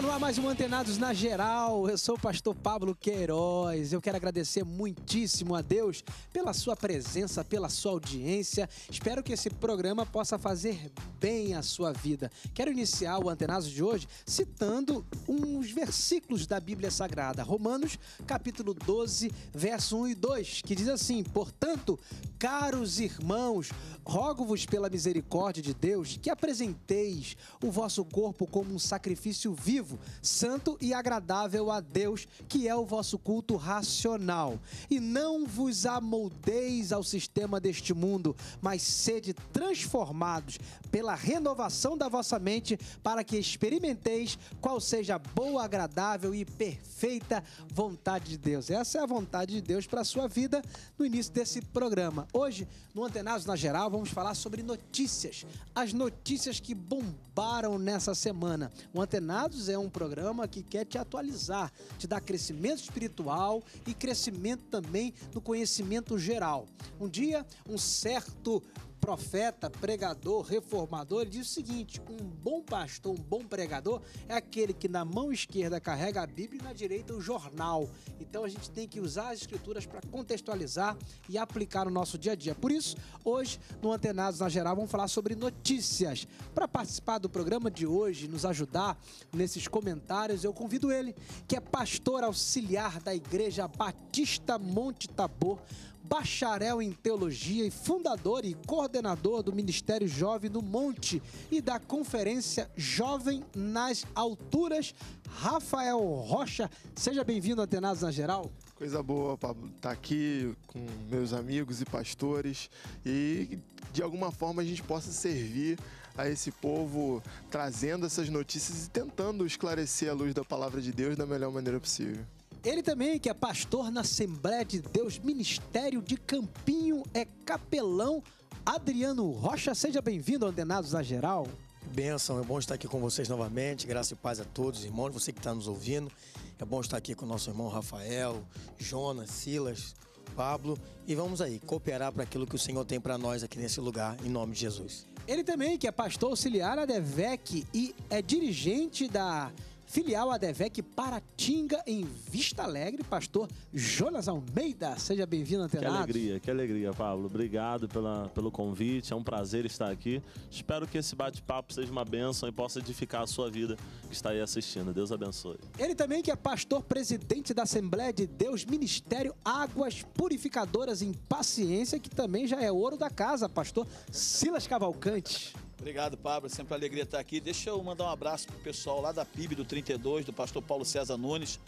Tá no ar mais um Antenados na Geral. Eu sou o pastor Pablo Queiroz. Eu quero agradecer muitíssimo a Deus pela sua presença, pela sua audiência. Espero que esse programa possa fazer bem a sua vida. Quero iniciar o Antenados de hoje citando uns versículos da Bíblia Sagrada. Romanos, capítulo 12, verso 1 e 2, que diz assim: "Portanto, caros irmãos, rogo-vos pela misericórdia de Deus que apresenteis o vosso corpo como um sacrifício vivo, vivo, santo e agradável a Deus, que é o vosso culto racional. E não vos amoldeis ao sistema deste mundo, mas sede transformados pela renovação da vossa mente, para que experimenteis qual seja a boa, agradável e perfeita vontade de Deus. Essa é a vontade de Deus para a sua vida no início desse programa. Hoje, no Antenados na Geral, vamos falar sobre notícias. As notícias que bombaram nessa semana. O Antenados é um programa que quer te atualizar, te dar crescimento espiritual e crescimento também no conhecimento geral. Um dia, um certo profeta, pregador, reformador, ele diz o seguinte: um bom pastor, um bom pregador é aquele que na mão esquerda carrega a Bíblia e na direita o jornal. Então a gente tem que usar as escrituras para contextualizar e aplicar no nosso dia a dia. Por isso, hoje no Antenados na Geral vamos falar sobre notícias. Para participar do programa de hoje, nos ajudar nesses comentários, eu convido ele, que é pastor auxiliar da Igreja Batista Monte Tabor, bacharel em teologia e fundador e coordenador do Ministério Jovem do Monte e da Conferência Jovem nas Alturas, Rafael Rocha. Seja bem-vindo, Atenas na Geral. Coisa boa, Pablo, estar tá aqui com meus amigos e pastores e de alguma forma a gente possa servir a esse povo trazendo essas notícias e tentando esclarecer a luz da palavra de Deus da melhor maneira possível. Ele também, que é pastor na Assembleia de Deus, Ministério de Campinho, é capelão. Adriano Rocha, seja bem-vindo, Andenados na Geral. Benção, é bom estar aqui com vocês novamente. Graça e paz a todos, irmãos, você que está nos ouvindo. É bom estar aqui com nosso irmão Rafael, Jonas, Silas, Pablo. E vamos aí, cooperar para aquilo que o Senhor tem para nós aqui nesse lugar, em nome de Jesus. Ele também, que é pastor auxiliar da DEVEC e é dirigente da filial ADVEC Paratinga, em Vista Alegre, pastor Jonas Almeida. Seja bem-vindo, antenado. Que alegria, que alegria, Pablo. Obrigado pela, pelo convite, é um prazer estar aqui. Espero que esse bate-papo seja uma bênção e possa edificar a sua vida que está aí assistindo. Deus abençoe. Ele também que é pastor presidente da Assembleia de Deus Ministério Águas Purificadoras em Paciência, que também já é ouro da casa, pastor Silas Cavalcante. Obrigado, Pablo. É sempre uma alegria estar aqui. Deixa eu mandar um abraço pro pessoal lá da PIB do 32, do pastor Paulo César Nunes.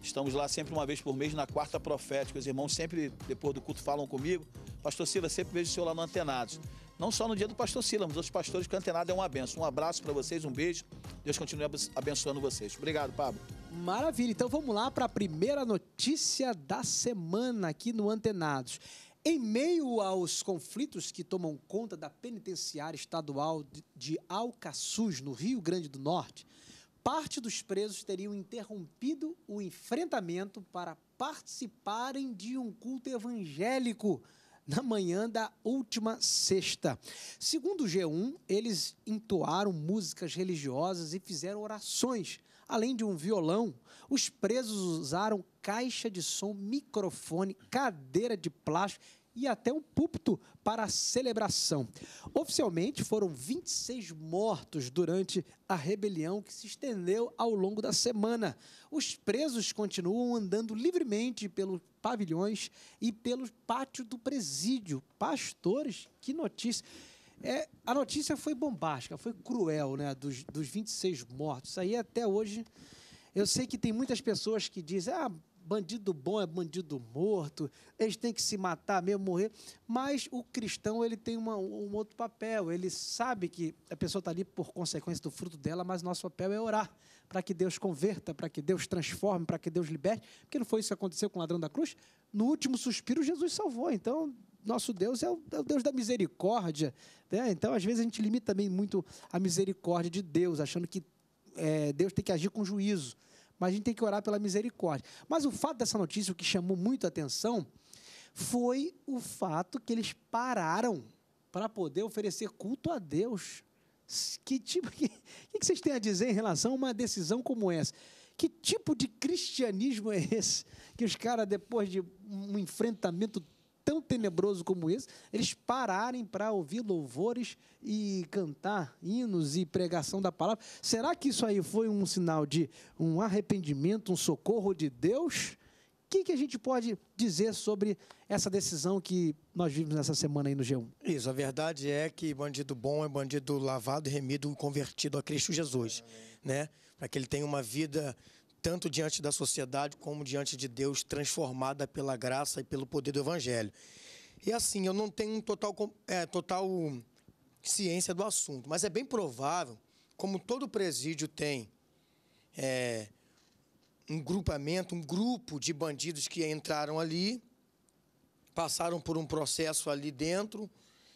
Estamos lá sempre uma vez por mês na quarta profética. Os irmãos sempre, depois do culto, falam comigo. Pastor Silas, sempre vejo o senhor lá no Antenados. Não só no dia do pastor Silas, mas outros pastores que Antenado é uma benção. Um abraço para vocês, um beijo. Deus continue abençoando vocês. Obrigado, Pablo. Maravilha. Então vamos lá para a primeira notícia da semana aqui no Antenados. Em meio aos conflitos que tomam conta da penitenciária estadual de Alcaçuz, no Rio Grande do Norte, parte dos presos teriam interrompido o enfrentamento para participarem de um culto evangélico na manhã da última sexta. Segundo o G1, eles entoaram músicas religiosas e fizeram orações Além de um violão, os presos usaram caixa de som, microfone, cadeira de plástico e até um púlpito para a celebração. Oficialmente, foram 26 mortos durante a rebelião que se estendeu ao longo da semana. Os presos continuam andando livremente pelos pavilhões e pelo pátio do presídio. Pastores, que notícia! É, a notícia foi bombástica, foi cruel, né? Dos, dos 26 mortos. Isso aí até hoje. Eu sei que tem muitas pessoas que dizem, ah, bandido bom é bandido morto, eles têm que se matar mesmo, morrer. Mas o cristão ele tem uma, um outro papel. Ele sabe que a pessoa está ali por consequência do fruto dela, mas nosso papel é orar para que Deus converta, para que Deus transforme, para que Deus liberte. Porque não foi isso que aconteceu com o ladrão da cruz? No último suspiro, Jesus salvou. Então, nosso Deus é o, é o Deus da misericórdia. Né? Então, às vezes, a gente limita também muito a misericórdia de Deus, achando que é, Deus tem que agir com juízo. Mas a gente tem que orar pela misericórdia. Mas o fato dessa notícia, o que chamou muito a atenção, foi o fato que eles pararam para poder oferecer culto a Deus. Que tipo que, que vocês têm a dizer em relação a uma decisão como essa? Que tipo de cristianismo é esse que os caras depois de um enfrentamento tão tenebroso como esse, eles pararem para ouvir louvores e cantar hinos e pregação da palavra. Será que isso aí foi um sinal de um arrependimento, um socorro de Deus? O que, que a gente pode dizer sobre essa decisão que nós vimos nessa semana aí no G1? Isso, a verdade é que bandido bom é bandido lavado, remido, convertido a Cristo Jesus, né? Para que ele tenha uma vida tanto diante da sociedade como diante de Deus, transformada pela graça e pelo poder do Evangelho. E assim, eu não tenho total, é, total ciência do assunto, mas é bem provável, como todo presídio tem é, um grupamento, um grupo de bandidos que entraram ali, passaram por um processo ali dentro,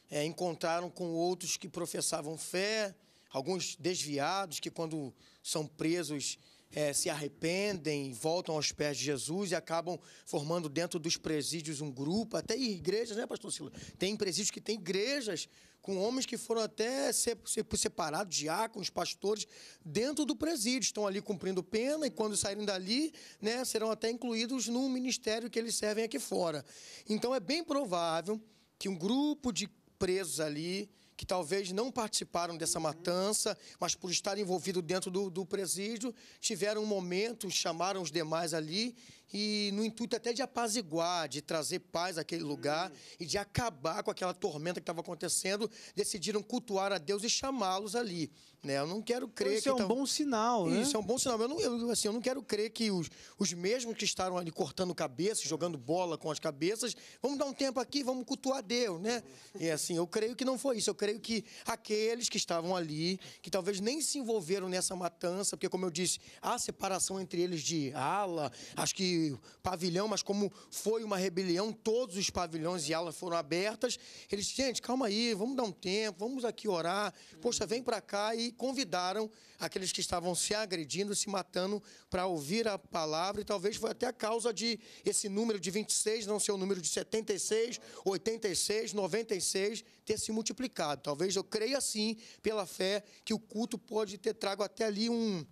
é, encontraram com outros que professavam fé, alguns desviados que, quando são presos, é, se arrependem, voltam aos pés de Jesus e acabam formando dentro dos presídios um grupo, até igrejas, né, pastor Silas? Tem presídios que tem igrejas com homens que foram até separados, diáconos, pastores, dentro do presídio. Estão ali cumprindo pena e quando saírem dali, né, serão até incluídos no ministério que eles servem aqui fora. Então é bem provável que um grupo de presos ali que talvez não participaram dessa uhum. matança, mas por estar envolvido dentro do, do presídio, tiveram um momento, chamaram os demais ali e no intuito até de apaziguar, de trazer paz àquele lugar hum. e de acabar com aquela tormenta que estava acontecendo, decidiram cultuar a Deus e chamá-los ali. Né? Eu não quero crer isso que. Isso é um bom sinal, né? Isso é um bom sinal. Eu não, eu, assim, eu não quero crer que os, os mesmos que estavam ali cortando cabeças, jogando bola com as cabeças, vamos dar um tempo aqui, vamos cultuar Deus, né? E assim, eu creio que não foi isso. Eu creio que aqueles que estavam ali, que talvez nem se envolveram nessa matança, porque, como eu disse, há separação entre eles de ala, acho que pavilhão, mas como foi uma rebelião, todos os pavilhões e alas foram abertas. Eles, gente, calma aí, vamos dar um tempo, vamos aqui orar. Poxa, vem para cá e convidaram aqueles que estavam se agredindo, se matando, para ouvir a palavra. E talvez foi até a causa de esse número de 26 não ser o número de 76, 86, 96 ter se multiplicado. Talvez eu creia assim, pela fé, que o culto pode ter trago até ali um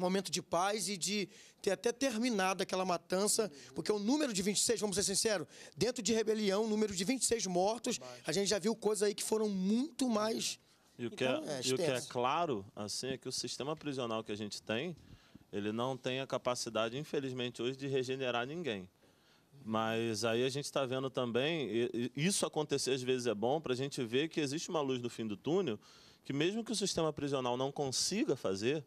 momento de paz e de ter até terminado aquela matança, porque o número de 26, vamos ser sinceros, dentro de rebelião, o número de 26 mortos, a gente já viu coisas aí que foram muito mais. E o, que, é, então, é, é e o que é claro, assim, é que o sistema prisional que a gente tem, ele não tem a capacidade, infelizmente, hoje, de regenerar ninguém. Mas aí a gente está vendo também, isso acontecer às vezes é bom para a gente ver que existe uma luz no fim do túnel, que mesmo que o sistema prisional não consiga fazer,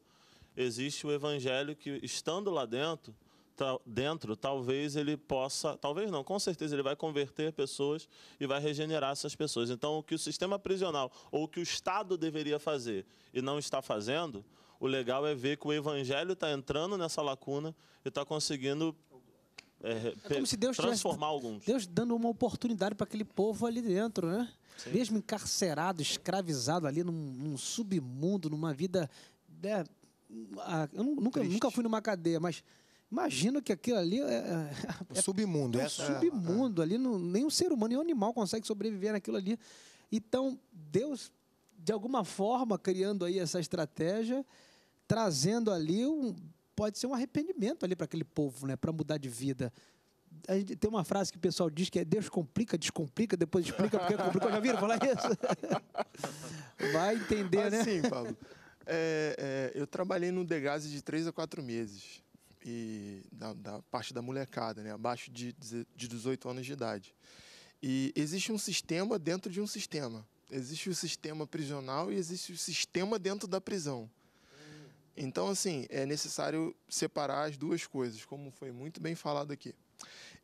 existe o evangelho que, estando lá dentro, dentro, talvez ele possa, talvez não, com certeza ele vai converter pessoas e vai regenerar essas pessoas. Então, o que o sistema prisional ou o que o Estado deveria fazer e não está fazendo, o legal é ver que o Evangelho está entrando nessa lacuna e está conseguindo é, é como se Deus transformar tivesse, alguns. Deus dando uma oportunidade para aquele povo ali dentro, né? Sim. Mesmo encarcerado, escravizado ali num, num submundo, numa vida né, ah, eu nunca, nunca fui numa cadeia, mas imagino que aquilo ali é. é submundo, é. Um submundo é, ali. Não, nenhum ser humano, nenhum animal consegue sobreviver naquilo ali. Então, Deus, de alguma forma, criando aí essa estratégia, trazendo ali um. Pode ser um arrependimento ali para aquele povo, né? Para mudar de vida tem uma frase que o pessoal diz que é Deus complica, descomplica, depois explica porque complicou. Já viram falar isso? Vai entender, assim, né? Sim, Paulo. É, é, eu trabalhei no Degase de 3 a 4 meses, e da, da parte da molecada, né? abaixo de, de 18 anos de idade. E existe um sistema dentro de um sistema. Existe o sistema prisional e existe o sistema dentro da prisão. Então, assim, é necessário separar as duas coisas, como foi muito bem falado aqui.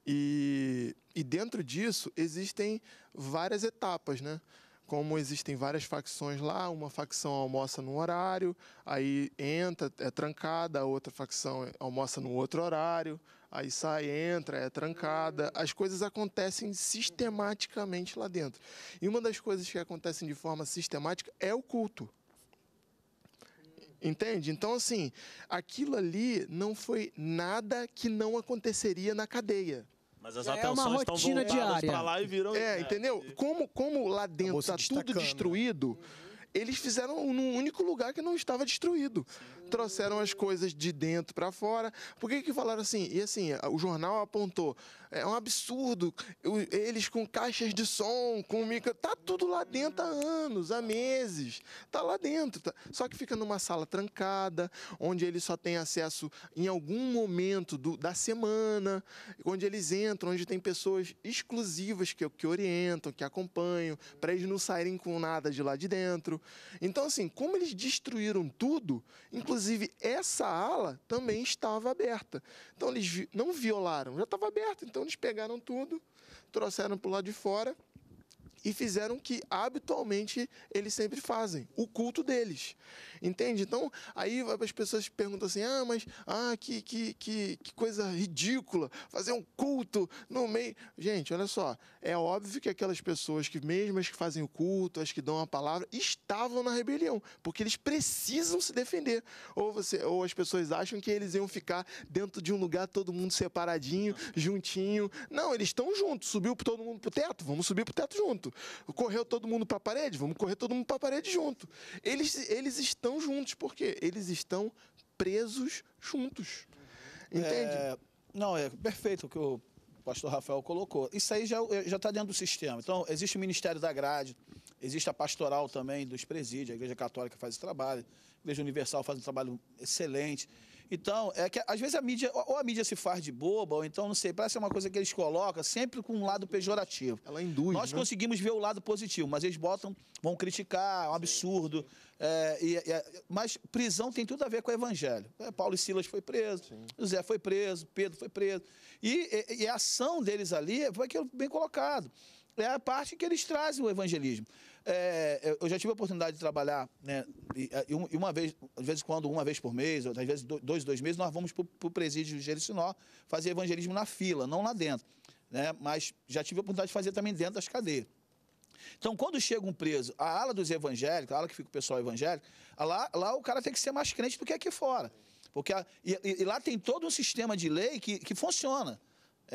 E, e dentro disso existem várias etapas, né? como existem várias facções lá, uma facção almoça num horário, aí entra, é trancada, a outra facção almoça num outro horário, aí sai, entra, é trancada. As coisas acontecem sistematicamente lá dentro. E uma das coisas que acontecem de forma sistemática é o culto. Entende? Então, assim, aquilo ali não foi nada que não aconteceria na cadeia. Mas as atenções é uma estão rotina voltadas diária. lá e viram... É, entendeu? É. Como, como lá dentro está tudo né? destruído eles fizeram num único lugar que não estava destruído. Sim trouxeram as coisas de dentro para fora. Por que, que falaram assim? E assim, o jornal apontou: é um absurdo, eles com caixas de som, com micro. Tá tudo lá dentro há anos, há meses. Tá lá dentro. Tá... Só que fica numa sala trancada, onde eles só têm acesso em algum momento do, da semana, onde eles entram, onde tem pessoas exclusivas que, que orientam, que acompanham, para eles não saírem com nada de lá de dentro. Então, assim, como eles destruíram tudo, inclusive Inclusive, essa ala também estava aberta. Então, eles não violaram, já estava aberta. Então, eles pegaram tudo, trouxeram para o lado de fora e fizeram o que habitualmente eles sempre fazem, o culto deles. Entende? Então, aí as pessoas perguntam assim: ah, mas ah, que, que, que, que coisa ridícula fazer um culto no meio. Gente, olha só, é óbvio que aquelas pessoas que, mesmo as que fazem o culto, as que dão a palavra, estavam na rebelião, porque eles precisam se defender. Ou, você, ou as pessoas acham que eles iam ficar dentro de um lugar todo mundo separadinho, juntinho. Não, eles estão juntos. Subiu todo mundo pro teto? Vamos subir pro teto junto. Correu todo mundo para a parede? Vamos correr todo mundo para a parede junto. Eles, eles estão juntos, por quê? Eles estão presos juntos. Entende? É, não, é perfeito o que o pastor Rafael colocou. Isso aí já está é, dentro do sistema. Então, existe o Ministério da Grade, existe a pastoral também dos presídios, a Igreja Católica faz esse trabalho, a Igreja Universal faz um trabalho excelente. Então, é que às vezes a mídia, ou a mídia se faz de boba, ou então, não sei, parece uma coisa que eles colocam sempre com um lado pejorativo. Ela induz. Nós né? conseguimos ver o lado positivo, mas eles botam, vão criticar, é um absurdo. É, e, e, é, mas prisão tem tudo a ver com o evangelho. É, Paulo e Silas foi preso, Sim. José foi preso, Pedro foi preso. E, e, e a ação deles ali foi aquilo bem colocado. É a parte que eles trazem o evangelismo. É, é, eu já tive a oportunidade de trabalhar, né, e, é, e uma vez, de vez em quando, uma vez por mês, às vezes dois, dois meses, nós vamos para o presídio de Jericinó fazer evangelismo na fila, não lá dentro. Né, mas já tive a oportunidade de fazer também dentro das cadeias. Então, quando chega um preso, a ala dos evangélicos, a ala que fica o pessoal evangélico, lá, lá o cara tem que ser mais crente do que aqui fora. Porque a, e, e, lá tem todo um sistema de lei que, que funciona.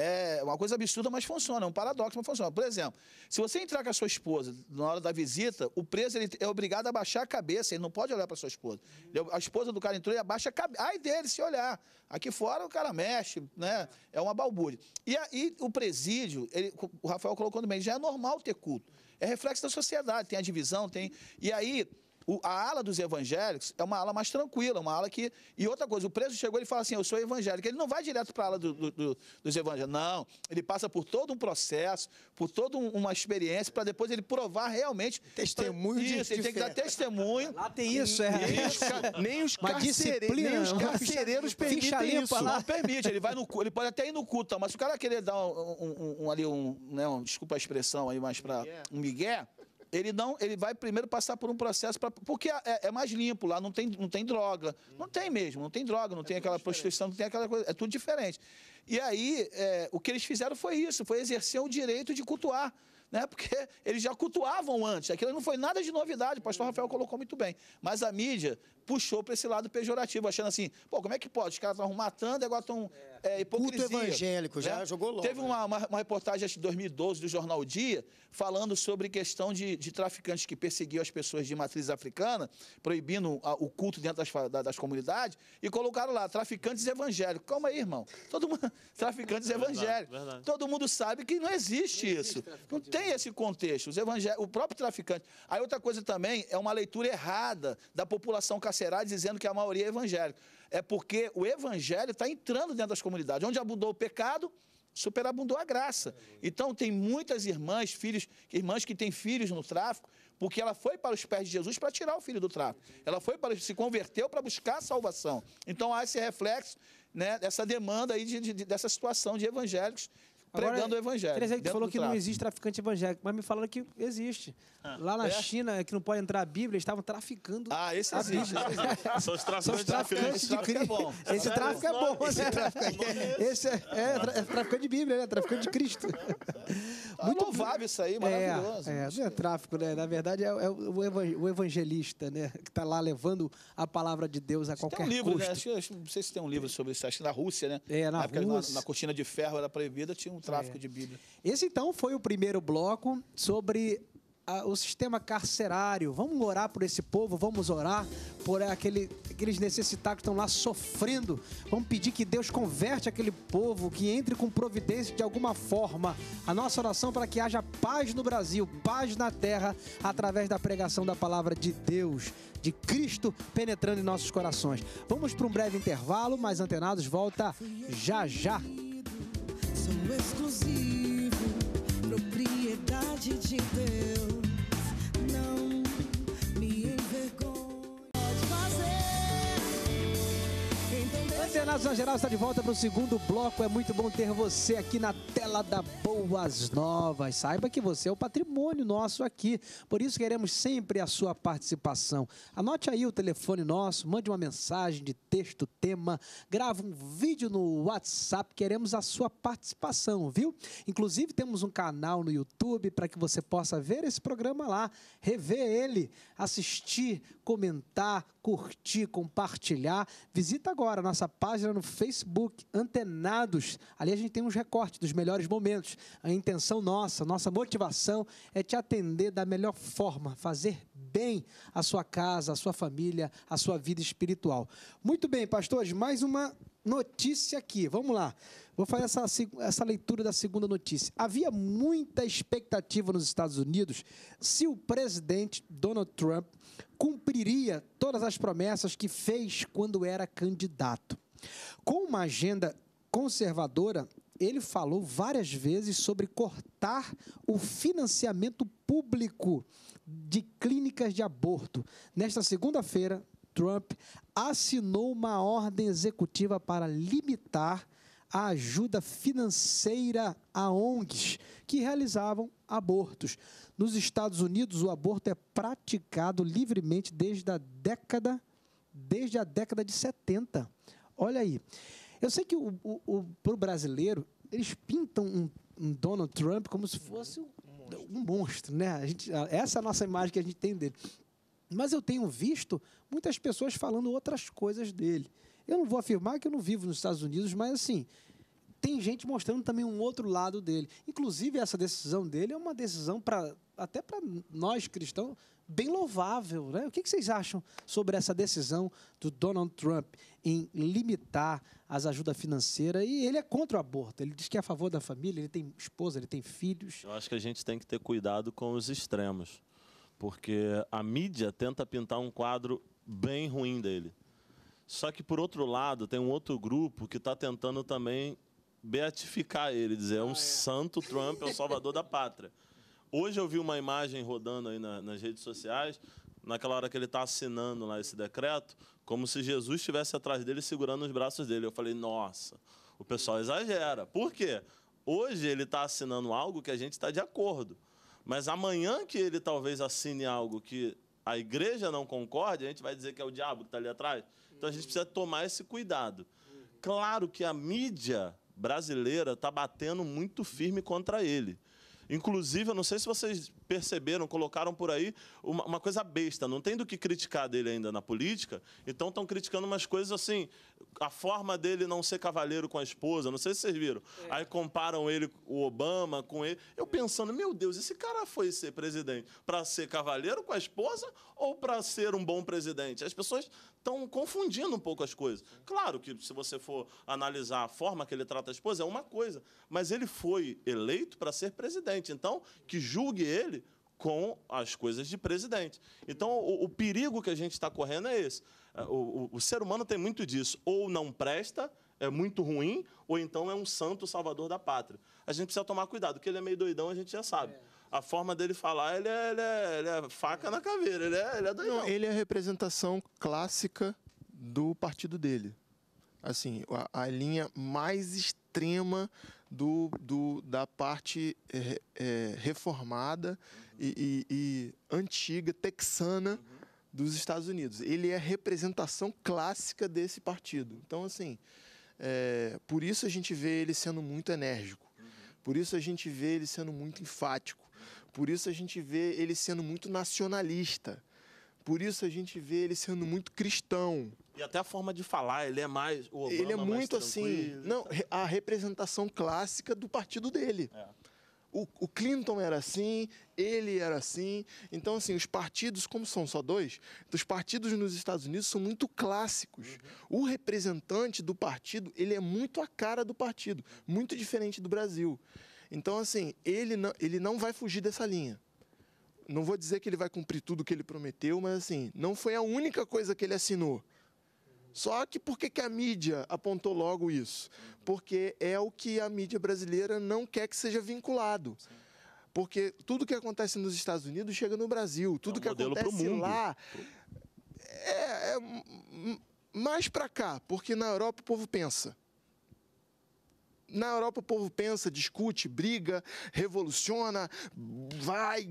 É uma coisa absurda, mas funciona. É um paradoxo, mas funciona. Por exemplo, se você entrar com a sua esposa na hora da visita, o preso ele é obrigado a baixar a cabeça, ele não pode olhar para sua esposa. Ele, é a esposa do cara entrou e abaixa a cabeça. Ai dele, se olhar. Aqui fora o cara mexe, né? É uma balbúrdia. E aí o presídio, ele, o Rafael colocou no meio, já é normal ter culto. É reflexo da sociedade, tem a divisão, tem. E aí o, a ala dos evangélicos é uma ala mais tranquila, uma ala que. E outra coisa, o preso chegou e fala assim: eu sou evangélico. Ele não vai direto para a ala do, do, do, dos evangélicos. Não. Ele passa por todo um processo, por toda um, uma experiência, para depois ele provar realmente. Testemunho pra, de Isso, ele tem que dar testemunho. Lá tem isso, é. Nem os, nem os, isso nem os carcereiros né? permitem isso. Lá. Não permite. Ele vai no Ele pode até ir no culto, mas se o cara querer dar um, um, um ali um, né, um. Desculpa a expressão aí, mas para um migué ele não, ele vai primeiro passar por um processo para, porque é, é, mais limpo lá, não tem, não tem droga, hum. não uhum. tem mesmo, não tem droga, não é tem aquela diferente. prostituição, não tem aquela coisa, é tudo diferente. E aí é, o que eles fizeram foi isso, foi exercer o direito de cultuar. Né? Porque eles já cultuavam antes, aquilo não foi nada de novidade, o pastor Rafael colocou muito bem. Mas a mídia puxou para esse lado pejorativo, achando assim, pô, como é que pode? Os caras estão matando e agora estão é, é hipocrisia. Culto evangélico, já né? jogou logo. Teve né? uma, uma, uma, reportagem, acho, de 2012, do jornal o Dia, falando sobre questão de, de traficantes que perseguiam as pessoas de matriz africana, proibindo a, o culto dentro das, da, das comunidades, e colocaram lá, traficantes evangélicos. Calma aí, irmão. Todo mundo, traficantes é evangélicos. Verdade. Todo mundo sabe que não existe, não existe isso. Não tem esse contexto. Os evangé... O próprio traficante. Aí outra coisa também é uma leitura errada da população caçada encarcerados dizendo que a maioria é evangélica. É porque o evangelho está entrando dentro das comunidades. Onde abundou o pecado, superabundou a graça. Então tem muitas irmãs, filhos, irmãs que têm filhos no tráfico, porque ela foi para os pés de Jesus para tirar o filho do tráfico. Ela foi para se converteu para buscar a salvação. Então há esse reflexo, né, dessa demanda aí de, de, dessa situação de evangélicos pregando Agora, o evangelho. Interessante que falou que não existe traficante evangélico, mas me falaram que existe. Ah, Lá na é? China, que não pode entrar a Bíblia, eles estavam traficando. Ah, esse existe. São os traficantes, traficantes de Cristo. esse tráfico é bom, Esse tráfico é, bom. Né? É esse é, é, é, é, traficante de Bíblia, né? Traficante de Cristo. Ah, Muito louvável isso aí, maravilhoso. É, não é tráfico, né? Na verdade, é, o evangelista, né? Que está lá levando a palavra de Deus a qualquer tem um livro, né? custo. Né? Acho, não sei se tem um livro sobre isso. Acho que na Rússia, né? É, na, na Rússia. Na, na cortina de ferro era proibida, tinha um o tráfico é. de Bíblia. Esse então foi o primeiro bloco sobre a, ah, o sistema carcerário. Vamos orar por esse povo, vamos orar por aquele, aqueles necessitados que estão lá sofrendo. Vamos pedir que Deus converte aquele povo, que entre com providência de alguma forma. A nossa oração é para que haja paz no Brasil, paz na terra, através da pregação da palavra de Deus, de Cristo penetrando em nossos corações. Vamos para um breve intervalo, mas antenados, volta já já sou exclusivo, propriedade de Deus. Internacional Geral está de volta para o segundo bloco. É muito bom ter você aqui na tela da Boas Novas. Saiba que você é o patrimônio nosso aqui. Por isso queremos sempre a sua participação. Anote aí o telefone nosso, mande uma mensagem de texto, tema, grava um vídeo no WhatsApp. Queremos a sua participação, viu? Inclusive temos um canal no YouTube para que você possa ver esse programa lá, rever ele, assistir, comentar, curtir, compartilhar. Visita agora a nossa página no Facebook, Antenados. Ali a gente tem uns recortes dos melhores momentos. A intenção nossa, nossa motivação é te atender da melhor forma, fazer bem a sua casa, a sua família, a sua vida espiritual. Muito bem, pastores, mais uma notícia aqui. Vamos lá. Vou fazer essa, essa leitura da segunda notícia. Havia muita expectativa nos Estados Unidos se o presidente Donald Trump cumpriria todas as promessas que fez quando era candidato. Com uma agenda conservadora, ele falou várias vezes sobre cortar o financiamento público de clínicas de aborto. Nesta segunda-feira, Trump assinou uma ordem executiva para limitar a ajuda financeira a ONGs que realizavam abortos. Nos Estados Unidos, o aborto é praticado livremente desde a década desde a década de 70. Olha aí. Eu sei que o, o, o para o brasileiro, eles pintam um, um, Donald Trump como se fosse um, um monstro, né? A gente, essa é a nossa imagem que a gente tem dele. Mas eu tenho visto muitas pessoas falando outras coisas dele. Eu não vou afirmar que eu não vivo nos Estados Unidos, mas assim, tem gente mostrando também um outro lado dele. Inclusive, essa decisão dele é uma decisão para até para nós cristãos bem louvável, né? O que vocês acham sobre essa decisão do Donald Trump em limitar as ajudas financeiras? E ele é contra o aborto. Ele diz que é a favor da família. Ele tem esposa, ele tem filhos. Eu acho que a gente tem que ter cuidado com os extremos porque a mídia tenta pintar um quadro bem ruim dele. Só que, por outro lado, tem um outro grupo que está tentando também beatificar ele, dizer, é um ah, é. santo Trump, é o salvador da pátria. Hoje eu vi uma imagem rodando aí na, nas redes sociais, naquela hora que ele está assinando lá esse decreto, como se Jesus estivesse atrás dele segurando os braços dele. Eu falei, nossa, o pessoal exagera. Por quê? Hoje ele está assinando algo que a gente está de acordo. Mas amanhã que ele talvez assine algo que a igreja não concorde, a gente vai dizer que é o diabo que está ali atrás. Então a gente precisa tomar esse cuidado. Claro que a mídia brasileira está batendo muito firme contra ele. Inclusive, eu não sei se vocês perceberam, colocaram por aí uma, uma coisa besta. Não tem do que criticar dele ainda na política. Então estão criticando umas coisas assim, a forma dele não ser cavalheiro com a esposa. Não sei se vocês viram. É. Aí comparam ele, o Obama, com ele. Eu pensando, meu Deus, esse cara foi ser presidente para ser cavalheiro com a esposa ou para ser um bom presidente? As pessoas estão confundindo um pouco as coisas. Claro que, se você for analisar a forma que ele trata a esposa, é uma coisa, mas ele foi eleito para ser presidente. Então, que julgue ele com as coisas de presidente. Então, o, o perigo que a gente está correndo é esse. É, o, o, o, ser humano tem muito disso. Ou não presta, é muito ruim, ou então é um santo salvador da pátria. A gente precisa tomar cuidado, que ele é meio doidão, a gente já sabe. É a forma dele falar, ele é, ele é, ele é faca na caveira, ele é, ele é doidão. Não, ele é a representação clássica do partido dele. Assim, a, a linha mais extrema do, do, da parte é, é, reformada uhum. e, e, e, antiga, texana uhum. dos Estados Unidos. Ele é a representação clássica desse partido. Então, assim, é, por isso a gente vê ele sendo muito enérgico. Por isso a gente vê ele sendo muito enfático. Por isso a gente vê ele sendo muito nacionalista. Por isso a gente vê ele sendo muito cristão. E até a forma de falar, ele é mais. O Obama ele é, é muito assim. Não, a representação clássica do partido dele. É. O, o, Clinton era assim, ele era assim. Então, assim, os partidos, como são só dois, então os partidos nos Estados Unidos são muito clássicos. Uhum. O representante do partido, ele é muito a cara do partido, muito diferente do Brasil. Então, assim, ele não, ele não vai fugir dessa linha. Não vou dizer que ele vai cumprir tudo o que ele prometeu, mas, assim, não foi a única coisa que ele assinou. Só que por que, que a mídia apontou logo isso? Porque é o que a mídia brasileira não quer que seja vinculado. Sim. Porque tudo que acontece nos Estados Unidos chega no Brasil. É tudo é um que acontece lá é, é mais para cá, porque na Europa o povo pensa. Na Europa o povo pensa, discute, briga, revoluciona, vai,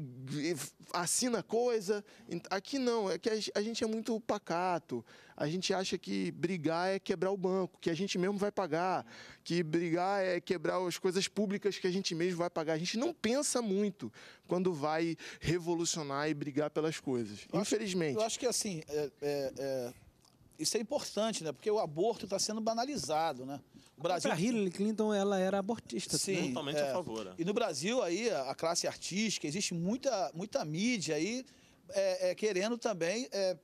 assina coisa. Aqui não, é que a gente é muito pacato. A gente acha que brigar é quebrar o banco, que a gente mesmo vai pagar, que brigar é quebrar as coisas públicas que a gente mesmo vai pagar. A gente não pensa muito quando vai revolucionar e brigar pelas coisas, eu infelizmente. Acho, eu acho que assim, é, é, é isso é importante, né? Porque o aborto está sendo banalizado, né? O Brasil... Para Hillary Clinton, ela era abortista. Sim, né? totalmente é. a favor. É. E no Brasil, aí, a classe artística, existe muita, muita mídia aí é, é, querendo também é,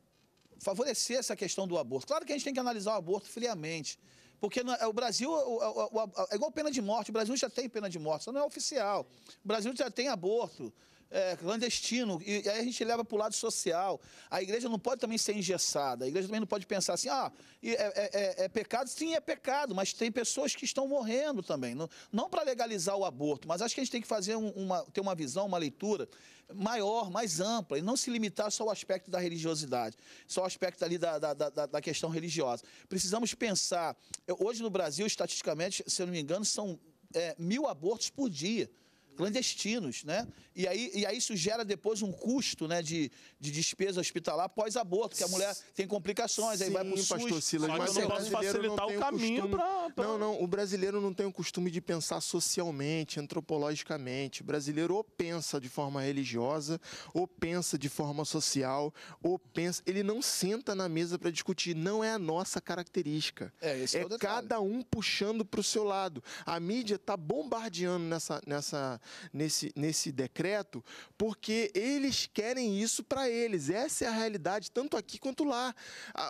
favorecer essa questão do aborto. Claro que a gente tem que analisar o aborto friamente. Porque no, é, o Brasil, o, o, o, é igual pena de morte, o Brasil já tem pena de morte, só não é oficial. O Brasil já tem aborto é, clandestino. E, aí a gente leva para o lado social. A igreja não pode também ser engessada. A igreja também não pode pensar assim, ah, é, é, é, é pecado? Sim, é pecado, mas tem pessoas que estão morrendo também. Não, não para legalizar o aborto, mas acho que a gente tem que fazer um, uma, ter uma visão, uma leitura maior, mais ampla, e não se limitar só ao aspecto da religiosidade, só ao aspecto ali da, da, da, da questão religiosa. Precisamos pensar. Hoje no Brasil, estatisticamente, se eu não me engano, são é, mil abortos por dia clandestinos, né? E aí, e aí isso gera depois um custo, né, de, de despesa hospitalar pós-aborto, que a mulher tem complicações, Sim, aí vai pro SUS. Pastor mas, eu não posso facilitar não o caminho para pra, Não, não, o brasileiro não tem o costume de pensar socialmente, antropologicamente. O brasileiro ou pensa de forma religiosa, ou pensa de forma social, ou pensa... Ele não senta na mesa para discutir, não é a nossa característica. É, esse é, é o cada um puxando pro seu lado. A mídia tá bombardeando nessa... nessa nesse, nesse decreto, porque eles querem isso para eles. Essa é a realidade, tanto aqui quanto lá.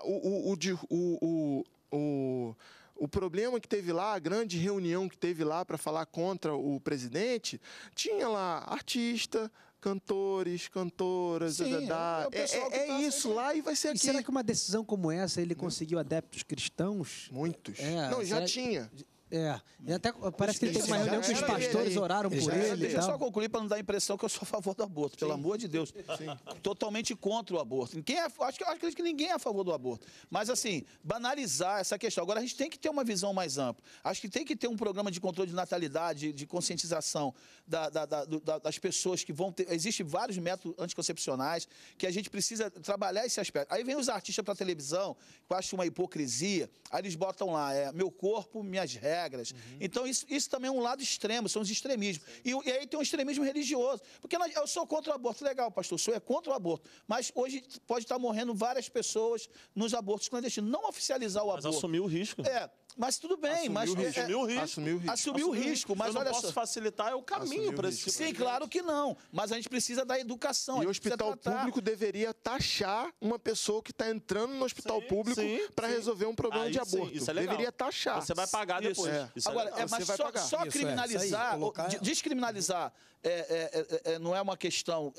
O, o, o, o, o problema que teve lá, a grande reunião que teve lá para falar contra o presidente, tinha lá artista, cantores, cantoras, Sim, É, é, é, é, é tá isso lá e vai ser aqui. E será que uma decisão como essa ele hum. conseguiu adeptos cristãos? Muitos. É, não, já tinha. É. E é até parece que ele teve uma reunião os pastores, oraram por ele. Deixa eu só concluir para não dar a impressão que eu sou a favor do aborto, pelo Sim. amor de Deus. Sim. Totalmente contra o aborto. quem é, acho, que, acho que ninguém é a favor do aborto. Mas, assim, banalizar essa questão. Agora, a gente tem que ter uma visão mais ampla. Acho que tem que ter um programa de controle de natalidade, de, conscientização da, da, da, das pessoas que vão ter. Existem vários métodos anticoncepcionais que a gente precisa trabalhar esse aspecto. Aí vem os artistas para televisão, que eu acho uma hipocrisia. Aí eles botam lá, é meu corpo, minhas regras regras. Uhum. Então, isso, isso também é um lado extremo, são os extremismos. E, e, aí tem um extremismo religioso. Porque nós, eu sou contra o aborto. Legal, pastor, sou é contra o aborto. Mas hoje pode estar morrendo várias pessoas nos abortos clandestinos. Não oficializar o mas aborto. Mas assumir o risco. É. Mas tudo bem, assumiu mas o risco. É, é, assumiu o risco. Assumiu o risco, assumiu o risco mas eu olha posso só. facilitar é o caminho para esse tipo Sim, claro que não, mas a gente precisa da educação. E o hospital público deveria taxar uma pessoa que está entrando no hospital sim, público para resolver um problema aí, de aborto. Sim, isso é legal. Deveria taxar. Você vai pagar depois. É. Isso, é. Isso Agora, é, mas só, só criminalizar, colocar... descriminalizar não é uma questão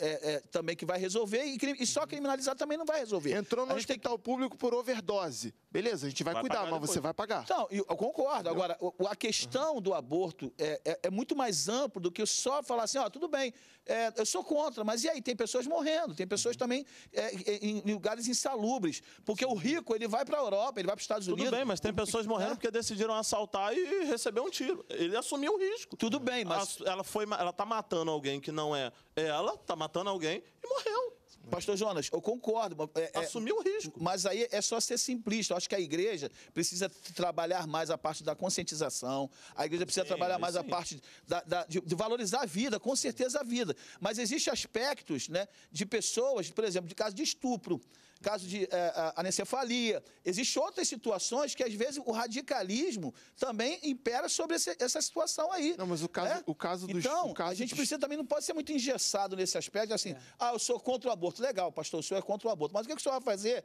também que vai resolver e, e, só uhum. criminalizar também não vai resolver. Entrou no hospital público por overdose. Beleza, a gente vai, cuidar, mas você vai pagar. Então, não, eu concordo. Agora, a questão uhum. do aborto é, é, é, muito mais amplo do que só falar assim, ó, tudo bem, é, eu sou contra, mas e aí? Tem pessoas morrendo, tem pessoas uhum. também é, é, em, em, lugares insalubres. Porque Sim. o rico, ele vai para a Europa, ele vai para os Estados tudo Unidos. Tudo bem, mas tem né? pessoas morrendo porque decidiram assaltar e receber um tiro. Ele assumiu o risco. Tudo bem, mas... Ela, ela, ela tá matando alguém que não é ela, está matando alguém e morreu. Pastor Jonas, eu concordo. É, é Assumiu o risco. Mas aí é só ser simplista. Eu acho que a igreja precisa trabalhar mais a parte da conscientização, a igreja precisa sim, é, trabalhar mais sim. a parte da, da, de, de, valorizar a vida, com certeza a vida. Mas existem aspectos né, de pessoas, por exemplo, de caso de estupro caso de é, anencefalia. Existem outras situações que, às vezes, o radicalismo também impera sobre esse, essa situação aí. Não, mas o caso, né? o caso dos... Então, caso a gente precisa também, não pode ser muito engessado nesse aspecto, assim, é. ah, eu sou contra o aborto. Legal, pastor, o senhor é contra o aborto. Mas o que, é o senhor vai fazer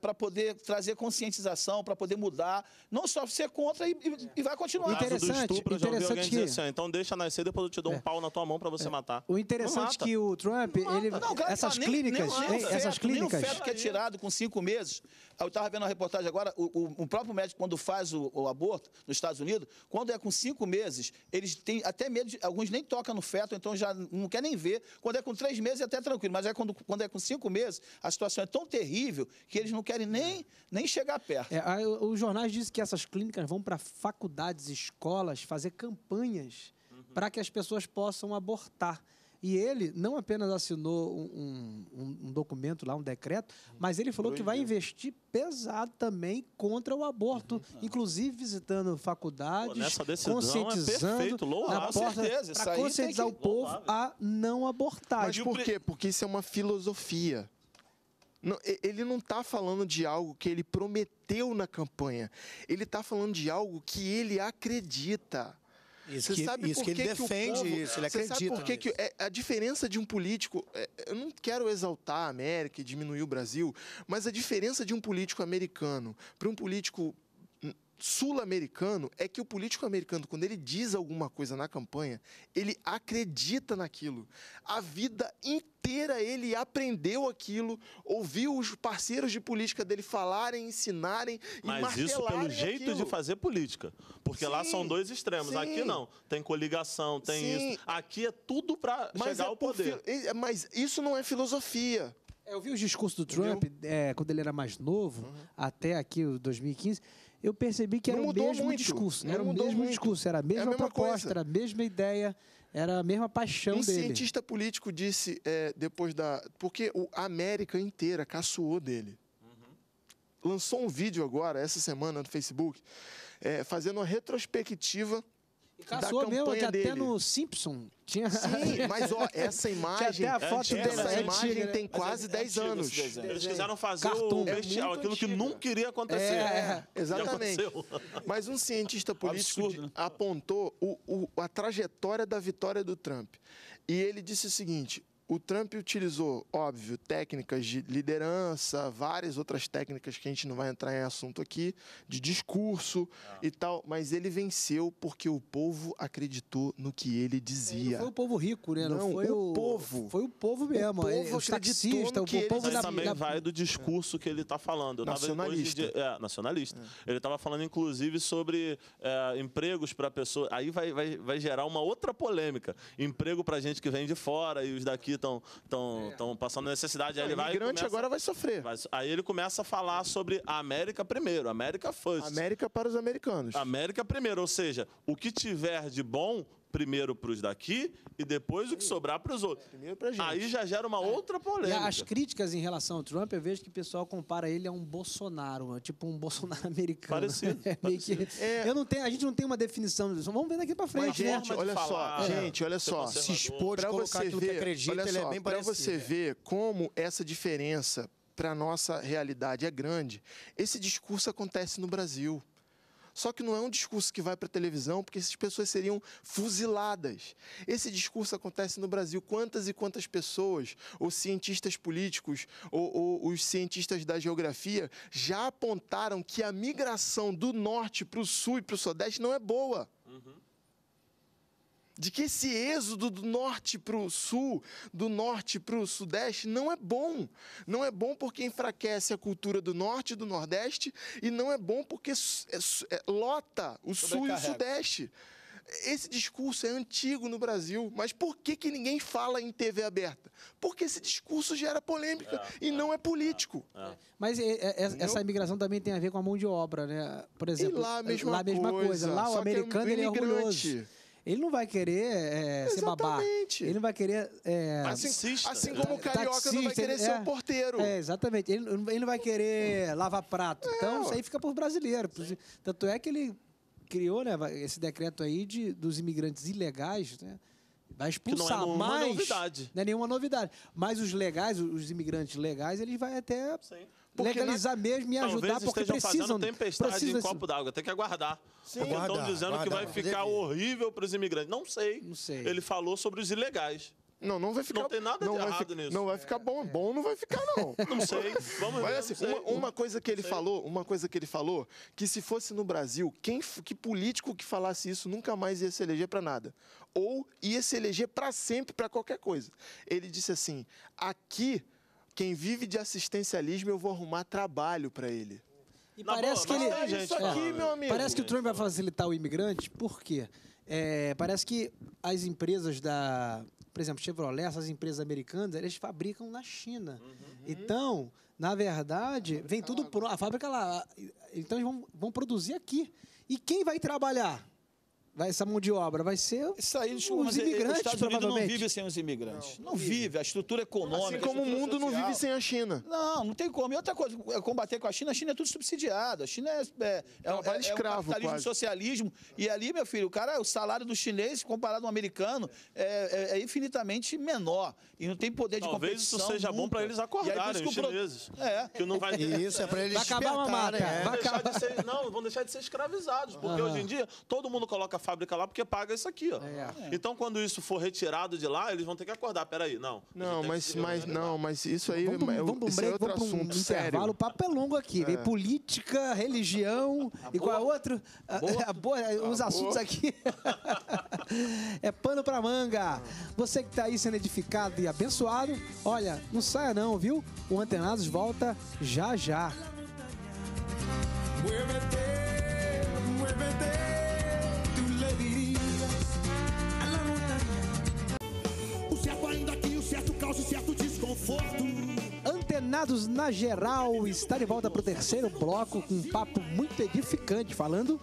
para poder trazer conscientização, para poder mudar? Não só ser contra e, e, e vai continuar. O caso interessante, do estupro, interessante já alguém que... dizer assim, ah, então deixa nascer, depois eu te dou um é. pau na tua mão para você é. matar. O interessante é que o Trump, ele, não, essas, clínicas, nem, nem essas clínicas, essas clínicas retirado com cinco meses. Eu estava vendo a reportagem agora, o, o, próprio médico, quando faz o, o, aborto nos Estados Unidos, quando é com cinco meses, eles têm até medo, de, alguns nem tocam no feto, então já não quer nem ver. Quando é com três meses é até tranquilo, mas é quando, quando é com cinco meses, a situação é tão terrível que eles não querem nem, nem chegar perto. É, os jornais dizem que essas clínicas vão para faculdades, escolas, fazer campanhas uhum. para que as pessoas possam abortar. E ele não apenas assinou um, um, um documento lá, um decreto, uhum. mas ele falou que vai investir pesado também contra o aborto, uhum. inclusive visitando faculdades, Pô, decisão, é conscientizando é para conscientizar que... o povo a não abortar. Mas tipo, por quê? Porque isso é uma filosofia. Não, ele não está falando de algo que ele prometeu na campanha. Ele está falando de algo que ele acredita. Isso você que, sabe isso por que, que ele que defende, povo, isso, ele acredita. Sabe por que, que é, a diferença de um político, é, eu não quero exaltar a América e diminuir o Brasil, mas a diferença de um político americano para um político sul-americano é que o político americano, quando ele diz alguma coisa na campanha, ele acredita naquilo. A vida inteira ele aprendeu aquilo, ouviu os parceiros de política dele falarem, ensinarem e Mas isso pelo jeito de fazer política. Porque sim, lá são dois extremos. Sim. Aqui não. Tem coligação, tem sim. isso. Aqui é tudo para chegar é ao poder. É, mas isso não é filosofia. É, eu vi os discursos do Trump é, quando ele era mais novo, uhum. até aqui, 2015 eu percebi que era o mesmo muito. discurso. Né? era o mesmo muito. discurso, era a mesma, é a mesma proposta, coisa. era a mesma ideia, era a mesma paixão um dele. Um cientista político disse é, depois da. Porque a América inteira caçoou dele. Uhum. Lançou um vídeo agora, essa semana, no Facebook, é, fazendo uma retrospectiva e caçou mesmo, que até no Simpson tinha. Sim, mas ó, essa imagem. até a foto né? dessa é imagem antiga, né? tem quase é 10 anos. Eles quiseram fazer Cartoon. o bestial, é aquilo antigo. que nunca iria acontecer. É, é exatamente. Mas um cientista político Absurdo, né? apontou o, o, a trajetória da vitória do Trump. E ele disse o seguinte: o Trump utilizou, óbvio, técnicas de liderança, várias outras técnicas que a gente não vai entrar em assunto aqui, de discurso ah. e tal, mas ele venceu porque o povo acreditou no que ele dizia. Não foi o povo rico, né? Não, não foi o, o, povo. Foi o povo mesmo. É o povo os taxistas, o povo mas também na... vai do discurso que ele está falando. nacionalista. De, é, nacionalista. É. Ele estava falando, inclusive, sobre é, empregos para pessoas. Aí vai, vai, vai gerar uma outra polêmica. Emprego para gente que vem de fora e os daqui estão tão, é. Tão passando necessidade. Aí ele vai imigrante começa, agora vai sofrer. Vai, aí ele começa a falar sobre a América primeiro, América first. América para os americanos. América primeiro, ou seja, o que tiver de bom primeiro para os daqui e depois o que sobrar para os outros. É, primeiro pra gente. Aí já gera uma é. outra polêmica. E as críticas em relação ao Trump, eu vejo que o pessoal compara ele a um Bolsonaro, é tipo um Bolsonaro americano. Parecido. É, parecido. Que... É... Eu não tenho, a gente não tem uma definição disso. Vamos ver daqui para frente. Mas, né? gente, né? olha só, gente, olha só. Se expor pra colocar você aquilo ver, que acredita, olha só, é Para você ver como essa diferença para nossa realidade é grande, esse discurso acontece no Brasil. Só que não é um discurso que vai para a televisão, porque essas pessoas seriam fuziladas. Esse discurso acontece no Brasil. Quantas e quantas pessoas, ou cientistas políticos, ou, ou os cientistas da geografia, já apontaram que a migração do norte para o sul e para o sudeste não é boa. Uhum de que esse êxodo do norte para o sul, do norte para o sudeste, não é bom. Não é bom porque enfraquece a cultura do norte e do nordeste, e não é bom porque é, é, lota o sul e o sudeste. Esse discurso é antigo no Brasil, mas por que, que ninguém fala em TV aberta? Porque esse discurso gera polêmica é, e é, não é, é político. É, mas essa imigração também tem a ver com a mão de obra, né? Por exemplo, e lá a mesma, lá a mesma coisa. coisa. Lá o americano ele é orgulhoso ele não vai querer é, ser babá. Ele não vai querer. É, assim, assim como o carioca taxista, não vai é. querer ele, ser o é, um porteiro. É, exatamente. Ele, ele, não vai querer lavar prato. É, então, isso aí fica por brasileiro. Tanto é que ele criou né, esse decreto aí de, dos imigrantes ilegais, né? Vai expulsar, que não é nenhuma Novidade. Não é nenhuma novidade. Mas os legais, os imigrantes legais, ele vai até. Sim porque legalizar na... mesmo e ajudar Talvez porque precisam. tempestade precisam em copo d'água, tem que aguardar. Sim, porque estão dizendo que vai ficar horrível para os imigrantes. Não sei. Não sei. Ele falou sobre os ilegais. Não, não vai ficar. Não tem nada não de errado fi... nisso. Não vai ficar bom, bom não vai ficar não. não sei. Vamos ver. Assim, Uma, uma, coisa que ele falou, uma coisa que ele falou, que se fosse no Brasil, quem que político que falasse isso nunca mais ia se eleger para nada, ou ia se eleger para sempre para qualquer coisa. Ele disse assim: aqui quem vive de assistencialismo, eu vou arrumar trabalho para ele. E Na parece boa, que ele. isso aqui, é, meu amigo. Parece que o Trump vai facilitar o imigrante, por quê? É, parece que as empresas da. Por exemplo, Chevrolet, essas empresas americanas, eles fabricam na China. Uhum. uhum. Então, na verdade, vem tudo pronto. A fábrica lá. Então, eles vão, vão produzir aqui. E quem vai trabalhar? Vai, essa mão de obra vai ser Isso aí, desculpa, os imigrantes, Estados Unidos não vive sem os imigrantes. Não, não vive. vive. A estrutura econômica. Assim como o mundo social. não vive sem a China. Não, não tem como. E outra coisa, é combater com a China, a China é tudo subsidiado. A China é, é, é, um, é, é escravo, um capitalismo, socialismo. E ali, meu filho, o cara, o salário do chinês comparado ao americano é, é, é infinitamente menor. E não tem poder de Talvez competição. Talvez isso seja nunca. bom para eles acordarem, os chineses. É. Que não vai... Isso, é para eles vai acabar uma marca. Né? Vão deixar ser, não, vão deixar de ser escravizados. Porque ah. hoje em dia, todo mundo coloca fábrica lá porque paga isso aqui, ó. É. é. Então, quando isso for retirado de lá, eles vão ter que acordar. Peraí, não. Não, mas, mas, né? não mas isso aí vamos, é, vamos, isso é outro vamos assunto, um sério. O papo é longo aqui. É. Política, religião a e qual é outro? A, a boa, os assuntos boa. aqui. é pano pra manga. Você que tá aí sendo edificado e abençoado, olha, não saia não, viu? O Antenados volta já já. Muévete, conforto. Antenados na geral está de volta para o terceiro bloco com um papo muito edificante, falando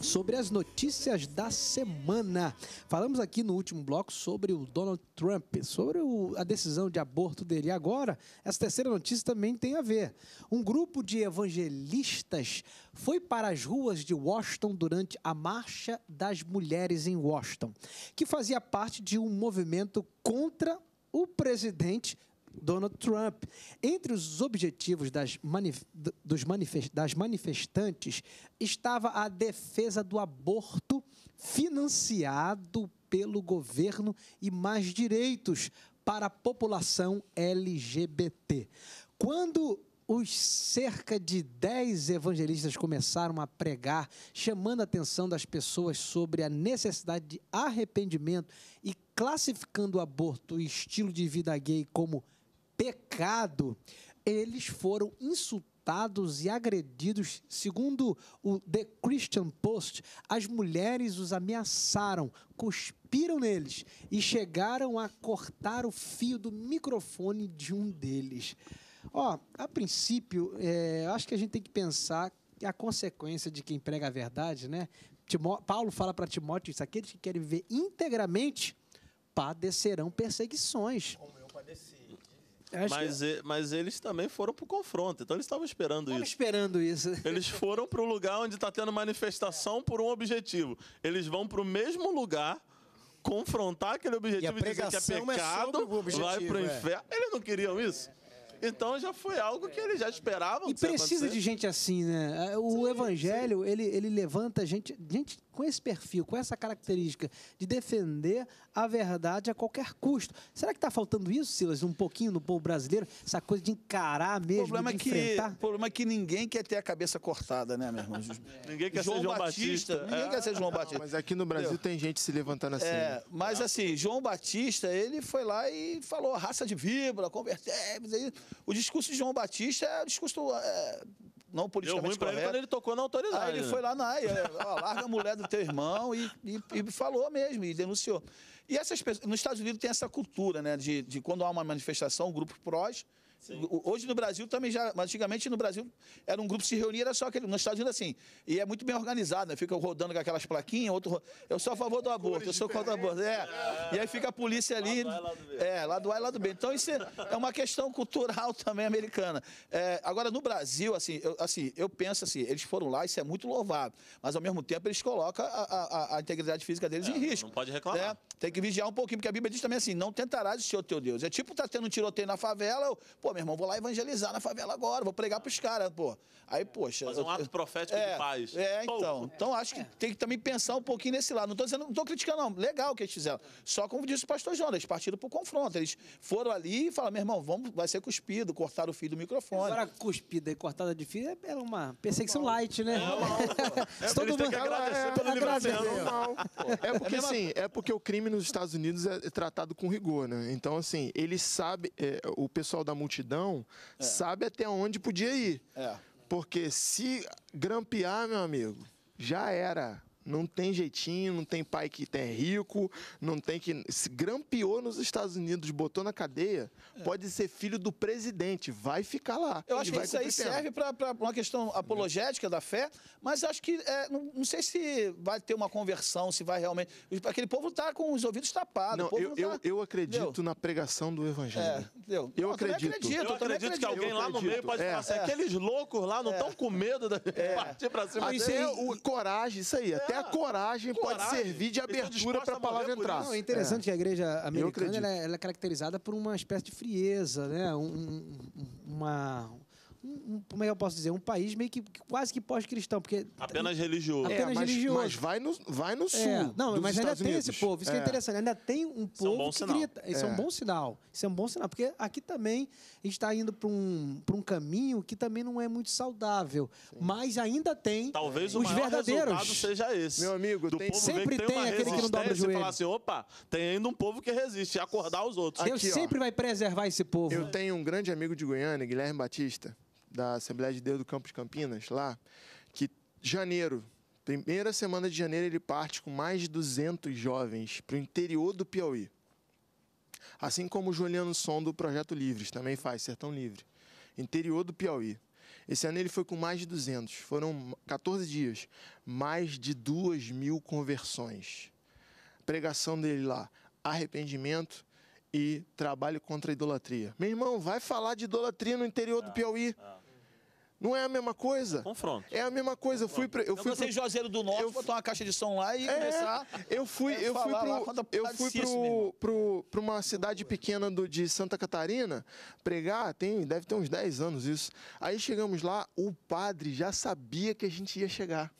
sobre as notícias da semana. Falamos aqui no último bloco sobre o Donald Trump, sobre o, a decisão de aborto dele. E agora, essa terceira notícia também tem a ver. Um grupo de evangelistas foi para as ruas de Washington durante a Marcha das Mulheres em Washington, que fazia parte de um movimento contra o presidente Donald Trump. Entre os objetivos das, manif dos manifest das manifestantes estava a defesa do aborto financiado pelo governo e mais direitos para a população LGBT. Quando os cerca de 10 evangelistas começaram a pregar, chamando a atenção das pessoas sobre a necessidade de arrependimento e classificando o aborto e estilo de vida gay como pecado, eles foram insultados e agredidos. Segundo o The Christian Post, as mulheres os ameaçaram, cuspiram neles e chegaram a cortar o fio do microfone de um deles. Ó, a princípio, é, acho que a gente tem que pensar a consequência de quem prega a verdade, né? Timó Paulo fala para Timóteo isso: aqueles que querem viver integramente padecerão perseguições. Mas, que... mas eles também foram pro confronto, então eles estavam esperando Tava isso. esperando isso. Eles foram pro lugar onde está tendo manifestação é. por um objetivo. Eles vão pro mesmo lugar confrontar aquele objetivo e, e dizer que é, é pecado, é objetivo, vai pro é. inferno. Eles não queriam isso? Então já foi algo que eles já esperavam. E precisa de gente assim, né? O sim, evangelho, sim. Ele, ele levanta gente, gente com esse perfil, com essa característica de defender a verdade a qualquer custo. Será que está faltando isso, Silas, um pouquinho no povo brasileiro? Essa coisa de encarar mesmo, problema de é enfrentar? Que, problema é que ninguém quer ter a cabeça cortada, né, meu irmão? É. Ninguém quer João ser João Batista. Batista. Ninguém é. quer ser João Batista. Não, mas aqui no Brasil Entendeu? tem gente se levantando assim. É, né? mas ah. assim, João Batista, ele foi lá e falou raça de víbora, convertemos. O discurso de João Batista é o discurso... É, não politicamente Deu ruim correto. Pra ele, quando ele tocou na autoridade. Aí ele né? foi lá na área, é, larga a mulher do teu irmão e, e, e, falou mesmo, e denunciou. E essas pessoas, nos Estados Unidos tem essa cultura, né, de, de quando há uma manifestação, o grupo prós, Hoje no Brasil também já, mas antigamente no Brasil era um grupo que se reunia, era só aquele, nos Estados Unidos assim. E é muito bem organizado, né? Fica rodando com aquelas plaquinhas, outro. Eu sou a favor do aborto, eu sou contra o aborto. É. E aí fica a polícia ali. é a, lado é, lado A e é, do B. Então isso é, é uma questão cultural também americana. É, agora no Brasil, assim eu, assim, eu penso assim, eles foram lá, isso é muito louvado mas ao mesmo tempo eles colocam a, a, a integridade física deles é, em risco. Não pode reclamar. É, tem que vigiar um pouquinho, porque a Bíblia diz também assim: não tentarás o Senhor teu Deus. É tipo tá tendo um tiroteio na favela, pô, meu irmão, vou lá evangelizar na favela agora, vou pregar pros caras, pô. Aí, poxa. Fazer um ato profético é, de paz. É, então. É, então acho que é. tem que também pensar um pouquinho nesse lado. Não tô dizendo, não tô criticando, não. Legal o que eles fizeram. Só como disse o pastor Jonas, eles partiram pro confronto. Eles foram ali e falaram, meu irmão, vamos, vai ser cuspido, cortar o fio do microfone. Agora, cuspida e cortada de fio é uma perseguição light, né? É É, todo mundo... que agradecer é, pelo tá agradecer. É normal. É porque, é, assim, é porque o crime nos Estados Unidos é tratado com rigor, né? Então, assim, eles sabem, é, o pessoal da multidão é. sabe até onde podia ir. É. Porque se grampear, meu amigo, já era. Não tem jeitinho, não tem pai que tem rico, não tem que. Se grampeou nos Estados Unidos, botou na cadeia, é. pode ser filho do presidente, vai ficar lá. Eu acho que isso aí serve para uma questão apologética da fé, mas acho que. É, não, não, sei se vai ter uma conversão, se vai realmente. Aquele povo está com os ouvidos tapados. Não, eu, não tá... eu, eu, acredito na pregação do evangelho. É, Eu, não, acredito. Eu acredito. Eu acredito, acredito que alguém acredito. lá no meio pode é. falar assim: aqueles loucos lá não estão é. com medo de é. partir para cima. isso coragem, isso aí. Até até a coragem, ah, coragem. pode servir de é abertura para a palavra entrar. Não, é interessante é. que a igreja americana ela, é, ela é caracterizada por uma espécie de frieza, né? Um, uma, um, um, como é que eu posso dizer? Um país meio que, quase que pós-cristão, porque... Apenas religioso. É, apenas mas, religioso. Mas vai no, vai no é, sul é. Não, mas Estados ainda Unidos. tem esse povo. Isso é. que é interessante. Ainda tem um povo isso é um bom Isso é. um é. bom sinal. Isso é um bom sinal. Porque aqui também a gente está indo para um, um caminho que também não é muito saudável. Sim. Mas ainda tem Talvez os verdadeiros. Talvez seja esse. Meu amigo, Do tem, povo sempre tem, tem aquele que não dobra o joelho. falar assim, opa, tem ainda um povo que resiste. Acordar os outros. Deus aqui, sempre ó. vai preservar esse povo. Eu tenho um grande amigo de Goiânia, Guilherme Batista da Assembleia de Deus do Campo de Campinas, lá, que janeiro, primeira semana de janeiro, ele parte com mais de 200 jovens para o interior do Piauí. Assim como o Juliano Som do Projeto Livres, também faz, Sertão Livre. Interior do Piauí. Esse ano ele foi com mais de 200, foram 14 dias, mais de 2 mil conversões. pregação dele lá, arrependimento e trabalho contra a idolatria. Meu irmão, vai falar de idolatria no interior do ah, Piauí. Não. Ah. Não é a mesma coisa? Confronto. É a mesma coisa. Eu fui, pra, eu então, fui você pro... Juazeiro do Norte, eu... botar uma caixa de som lá e é, começar. Eu fui, eu fui pro, eu fui pro, pro, pro, uma cidade pequena do, de Santa Catarina pregar, tem, deve ter uns 10 anos isso. Aí chegamos lá, o padre já sabia que a gente ia chegar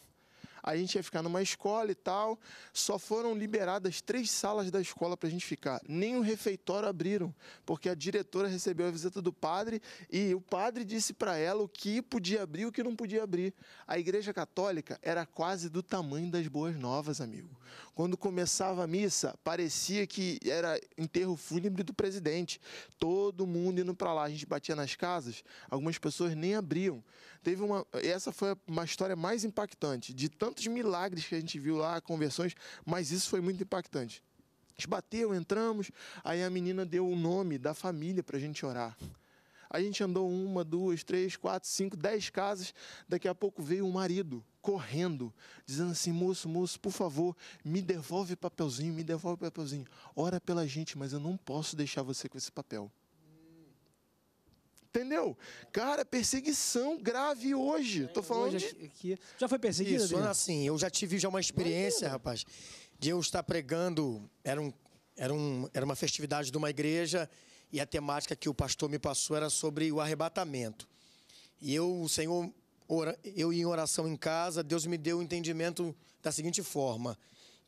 a gente ia ficar numa escola e tal. Só foram liberadas três salas da escola para a gente ficar. Nem o refeitório abriram, porque a diretora recebeu a visita do padre e o padre disse para ela o que podia abrir e o que não podia abrir. A Igreja Católica era quase do tamanho das Boas Novas, amigo. Quando começava a missa, parecia que era enterro fúnebre do presidente. Todo mundo indo para lá. A gente batia nas casas, algumas pessoas nem abriam teve uma. Essa foi uma história mais impactante, de tantos milagres que a gente viu lá, conversões, mas isso foi muito impactante. A gente bateu, entramos, aí a menina deu o nome da família para a gente orar. A gente andou uma, duas, três, quatro, cinco, dez casas. Daqui a pouco veio o um marido correndo, dizendo assim: moço, moço, por favor, me devolve papelzinho, me devolve papelzinho. Ora pela gente, mas eu não posso deixar você com esse papel. Entendeu? Cara, perseguição grave hoje. Tô falando hoje de... aqui. Já foi perseguido? Isso, assim, eu já tive já uma experiência, rapaz, de eu estar pregando, era, um, era, um, era uma festividade de uma igreja e a temática que o pastor me passou era sobre o arrebatamento. E eu, o Senhor, ora, eu em oração em casa, Deus me deu o um entendimento da seguinte forma: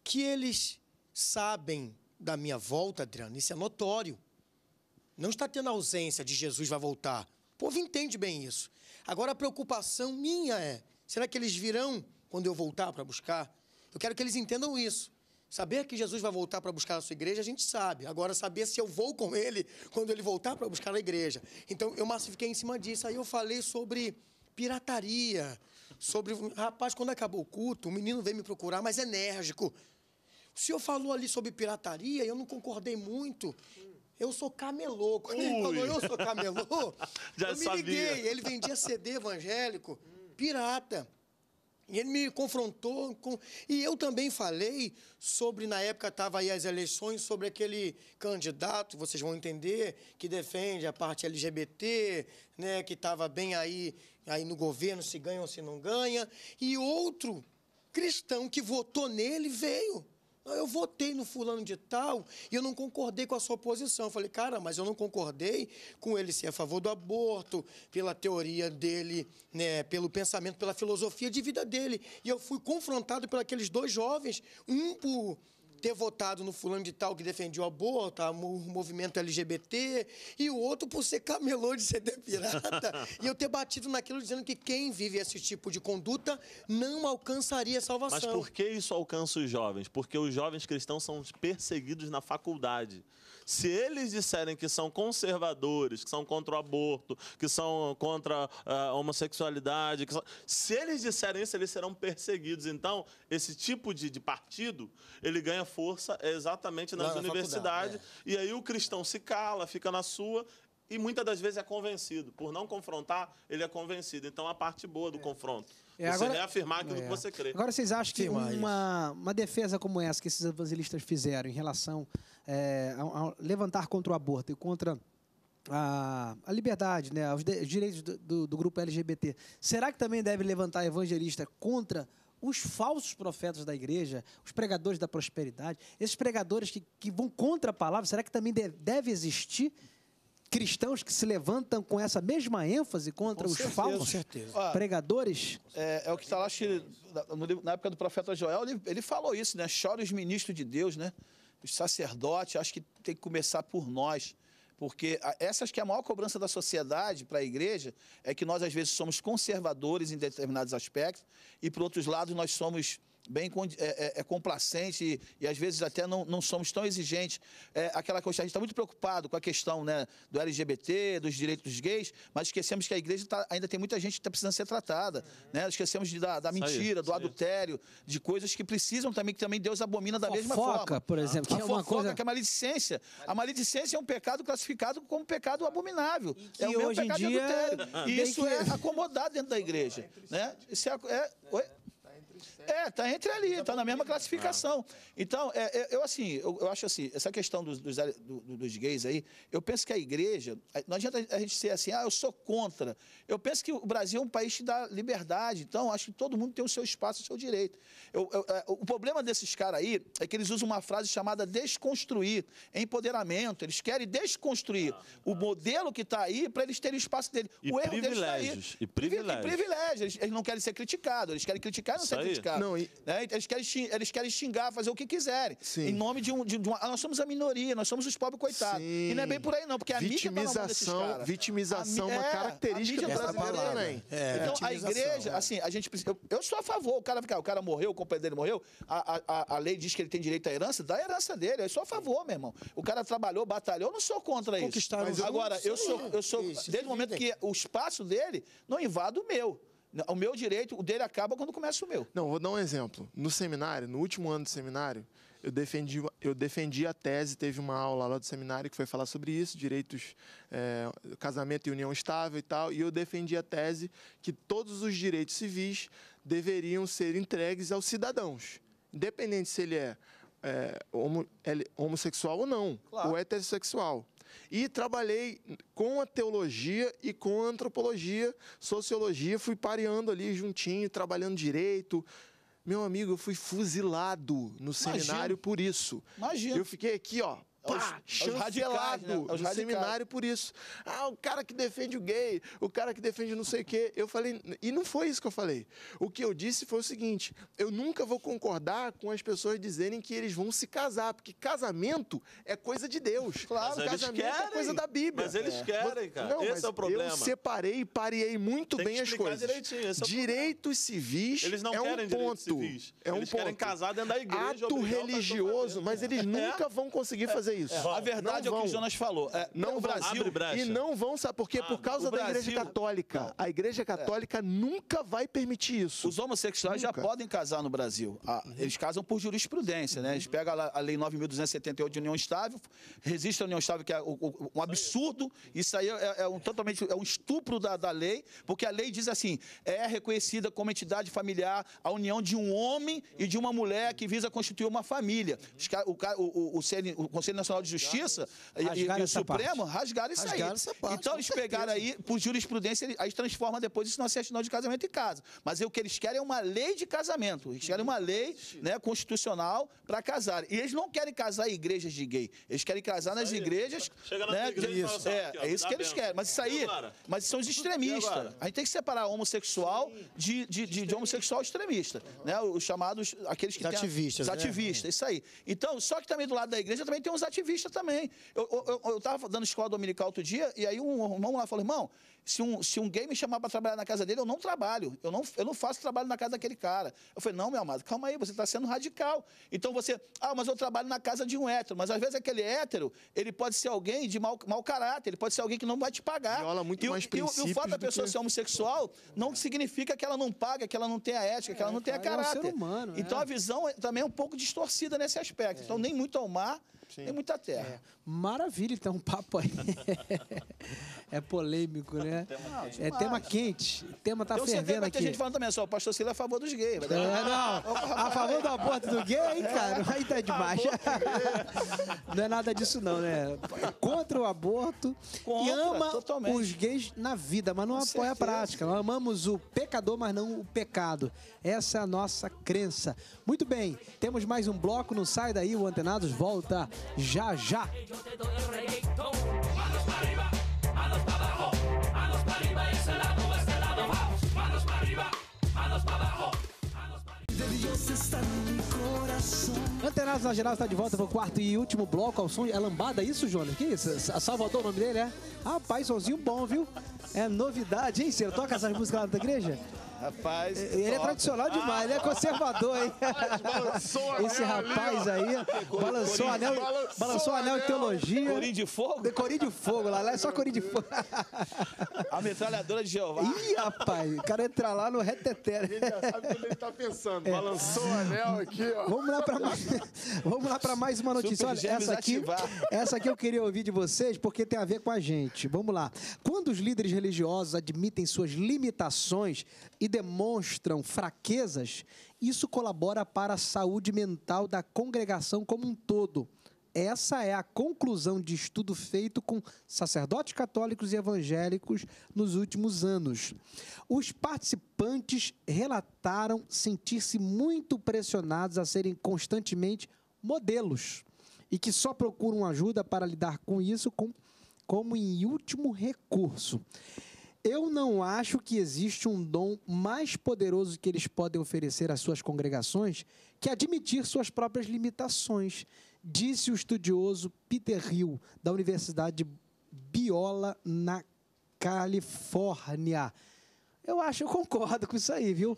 que eles sabem da minha volta, Adriano, isso é notório. Não está tendo ausência de Jesus vai voltar. O povo entende bem isso. Agora a preocupação minha é: será que eles virão quando eu voltar para buscar? Eu quero que eles entendam isso. Saber que Jesus vai voltar para buscar a sua igreja, a gente sabe. Agora, saber se eu vou com ele quando ele voltar para buscar a igreja. Então, eu massifiquei em cima disso. Aí eu falei sobre pirataria, sobre. Rapaz, quando acabou o culto, o menino veio me procurar, mas enérgico. O senhor falou ali sobre pirataria, eu não concordei muito. Eu sou camelô. Quando Ui. ele falou eu sou camelô, Já eu me sabia. liguei. Ele vendia CD evangélico, pirata. E ele me confrontou. Com... E eu também falei sobre, na época estava aí as eleições, sobre aquele candidato, vocês vão entender, que defende a parte LGBT, né, que estava bem aí, aí no governo, se ganha ou se não ganha. E outro cristão que votou nele veio ah, eu votei no fulano de tal e eu não concordei com a sua posição. Eu falei, cara, mas eu não concordei com ele ser a favor do aborto, pela teoria dele, né, pelo pensamento, pela filosofia de vida dele. E eu fui confrontado por aqueles dois jovens, um por ter votado no fulano de tal que defendia o aborto, o movimento LGBT, e o outro por ser camelô de CD pirata, e eu ter batido naquilo dizendo que quem vive esse tipo de conduta não alcançaria salvação. Mas por que isso alcança os jovens? Porque os jovens cristãos são perseguidos na faculdade. Se eles disserem que são conservadores, que são contra o aborto, que são contra ah, a homossexualidade, são... se eles disserem isso, eles serão perseguidos. Então, esse tipo de, de partido, ele ganha força exatamente nas universidades. é. E aí o cristão se cala, fica na sua e muitas das vezes é convencido. Por não confrontar, ele é convencido. Então, a parte boa do é. confronto. É, você agora, reafirmar aquilo é. que você crê. Agora, vocês acham que, que uma, uma defesa como essa que esses evangelistas fizeram em relação é, levantar contra o aborto e contra a, a liberdade, né, os, de, os direitos do, do, do, grupo LGBT, será que também deve levantar evangelista contra os falsos profetas da igreja, os pregadores da prosperidade, esses pregadores que, que vão contra a palavra, será que também de, deve existir cristãos que se levantam com essa mesma ênfase contra com os certeza, falsos pregadores? É, é, o que está lá, na época do profeta Joel, ele, ele falou isso, né? Chora os ministros de Deus, né? os sacerdotes, acho que tem que começar por nós. Porque essa acho que é a maior cobrança da sociedade para a igreja, é que nós às vezes somos conservadores em determinados aspectos e, por outros lados, nós somos bem é, é, é complacente e, e, às vezes até não, não somos tão exigentes. É, aquela coisa, a gente está muito preocupado com a questão né, do LGBT, dos direitos dos gays, mas esquecemos que a igreja tá, ainda tem muita gente que está precisando ser tratada. Uhum. Né? Esquecemos de, da, da mentira, aí, do adultério, de coisas que precisam também, que também Deus abomina da fofoca, mesma forma. Fofoca, por exemplo, que a é uma coisa... que é maledicência. A maledicência é um pecado classificado como pecado abominável. E é o mesmo pecado dia... de adultério. e isso que... é acomodado dentro da igreja. É né? Isso é... é oi? É, tá entre ali, tá na mesma classificação. Então, é, é, eu assim, eu, eu, acho assim, essa questão dos, dos, dos, gays aí, eu penso que a igreja, não adianta a gente ser assim, ah, eu sou contra. Eu penso que o Brasil é um país que dá liberdade, então acho que todo mundo tem o seu espaço, o seu direito. Eu, eu, é, o problema desses caras aí é que eles usam uma frase chamada desconstruir, empoderamento, eles querem desconstruir ah, o ah. modelo que está aí para eles terem o espaço dele. E o erro privilégios, deles tá aí. E privilégios. E privilégios, eles, eles, não querem ser criticados, eles querem criticar e não ser criticar. Não, e... né? eles, querem xingar, eles querem xingar, fazer o que quiserem. Sim. Em nome de, um, de, uma... Nós somos a minoria, nós somos os pobres coitados. Sim. E não é bem por aí, não, porque a mídia tá na Vitimização, é uma é, característica brasileira também. Né? É, então, a igreja, é. assim, a gente precisa... Eu, eu, sou a favor, o cara, o cara morreu, o companheiro dele morreu, a, a, a lei diz que ele tem direito à herança, dá a herança dele, eu sou a favor, meu irmão. O cara trabalhou, batalhou, eu não sou contra isso. Agora, eu sou, eu sou, desde o momento que o espaço dele não invade o meu. O meu direito, o dele acaba quando começa o meu. Não, vou dar um exemplo. No seminário, no último ano do seminário, eu defendi, eu defendi a tese, teve uma aula lá do seminário que foi falar sobre isso, direitos, é, casamento e união estável e tal, e eu defendi a tese que todos os direitos civis deveriam ser entregues aos cidadãos, independente se ele é, é homo, homossexual ou não, claro. ou heterossexual. E trabalhei com a teologia e com a antropologia, sociologia, fui pareando ali juntinho, trabalhando direito. Meu amigo, eu fui fuzilado no Imagina. seminário por isso. Imagina. Eu fiquei aqui, ó, chancelado, é né? é seminário por isso. Ah, o cara que defende o gay, o cara que defende não sei o quê. Eu falei, e não foi isso que eu falei. O que eu disse foi o seguinte, eu nunca vou concordar com as pessoas dizerem que eles vão se casar, porque casamento é coisa de Deus. Claro, mas casamento querem, é coisa da Bíblia. Mas eles é. querem, cara. Não, esse é o problema. Eu separei e parei muito Tem bem as coisas. Direitinho, esse é direitos civis eles não é um ponto. Civis. É um eles ponto. querem casar dentro da igreja. Ato religioso, mas eles é. nunca vão conseguir fazer isso. É. A verdade é o que o Jonas falou. É, não o Brasil e não vão, sabe por quê? por causa da Brasil... Igreja Católica. A Igreja é. Católica é. nunca vai permitir isso. Os homossexuais nunca. já podem casar no Brasil. Ah, eles casam por jurisprudência, né? Eles pegam a, Lei 9.278 de União Estável, resistem à União Estável, que é um absurdo. Isso aí é, é um, totalmente é um estupro da, da lei, porque a lei diz assim: é reconhecida como entidade familiar a união de um homem e de uma mulher que visa constituir uma família. O, o, o, o Conselho Nacional Nacional de Justiça e, e o Supremo parte. rasgaram isso rasgaram aí. Essa parte, então eles pegaram aí, por jurisprudência, aí transforma depois isso na certidão de casamento em casa. Mas o que eles querem é uma lei de casamento. Eles querem uma lei né, constitucional para casar. E eles não querem casar em igrejas de gay. Eles querem casar nas igrejas. Chega na né, igreja isso. Assim, é, é isso que eles querem. Mas isso aí. Mas são os extremistas. A gente tem que separar homossexual de, de, de, de, homossexual extremista. Né, os chamados. aqueles que. Os ativistas. Têm, os né? ativistas, né? isso aí. Então, só que também do lado da igreja também tem uns ativistas também. Eu estava eu, eu dando escola dominical outro dia, e aí um irmão lá falou, irmão, se um, se um gay me chamar para trabalhar na casa dele, eu não trabalho. Eu não, eu não faço trabalho na casa daquele cara. Eu falei, não, meu amado, calma aí, você está sendo radical. Então você, ah, mas eu trabalho na casa de um hétero. Mas às vezes aquele hétero, ele pode ser alguém de mau, mau caráter, ele pode ser alguém que não vai te pagar. Viola muito e, mais e, princípios e o fato da pessoa que... ser homossexual não significa que ela não paga, que ela não tenha ética, é, que ela não é, tenha cara, caráter. É um ser humano, é. então a visão é também é um pouco distorcida nesse aspecto. É. Então nem muito ao mar, nem muita terra. Maravilha, então, um papo aí. é polêmico, né? Né? Tema É tema quente. O tema tá fervendo aqui. Tem gente falando também, só, o pastor Sila é a favor dos gays. Mas... É, não, a favor do aborto do gay, cara, aí tá demais. não é nada disso não, né? Contra o aborto Contra, e ama totalmente. os gays na vida, mas não Com apoia certeza. a prática. Nós amamos o pecador, mas não o pecado. Essa é a nossa crença. Muito bem, temos mais um bloco, não sai daí, o Antenados volta já já. Antenados na geral está de volta para o quarto e último bloco ao som. É lambada isso, Jonas? Que isso? A Salvador, o nome dele é? Rapaz, sozinho bom, viu? É novidade, hein, Ciro? Toca essas músicas lá na igreja? Rapaz. Ele é tradicional demais, ah, ele é conservador, hein? Rapaz, Esse rapaz ali, aí balançou o anel, balançou anel, anel de teologia. É corinho de fogo? De é de fogo, lá, lá é só corinho de fogo. A metralhadora de Jeová. Ih, rapaz, o cara entra lá no reteté. Ele já sabe o que ele tá pensando. É. Balançou o anel aqui, ó. Vamos lá para mais, vamos lá pra mais uma notícia. Olha, essa aqui, essa aqui eu queria ouvir de vocês porque tem a ver com a gente. Vamos lá. Quando os líderes religiosos admitem suas limitações e e demonstram fraquezas, isso colabora para a saúde mental da congregação como um todo. Essa é a conclusão de estudo feito com sacerdotes católicos e evangélicos nos últimos anos. Os participantes relataram sentir-se muito pressionados a serem constantemente modelos e que só procuram ajuda para lidar com isso com, como em último recurso. Eu não acho que existe um dom mais poderoso que eles podem oferecer às suas congregações que admitir suas próprias limitações, disse o estudioso Peter Hill, da Universidade Biola, na Califórnia. Eu acho, eu concordo com isso aí, viu?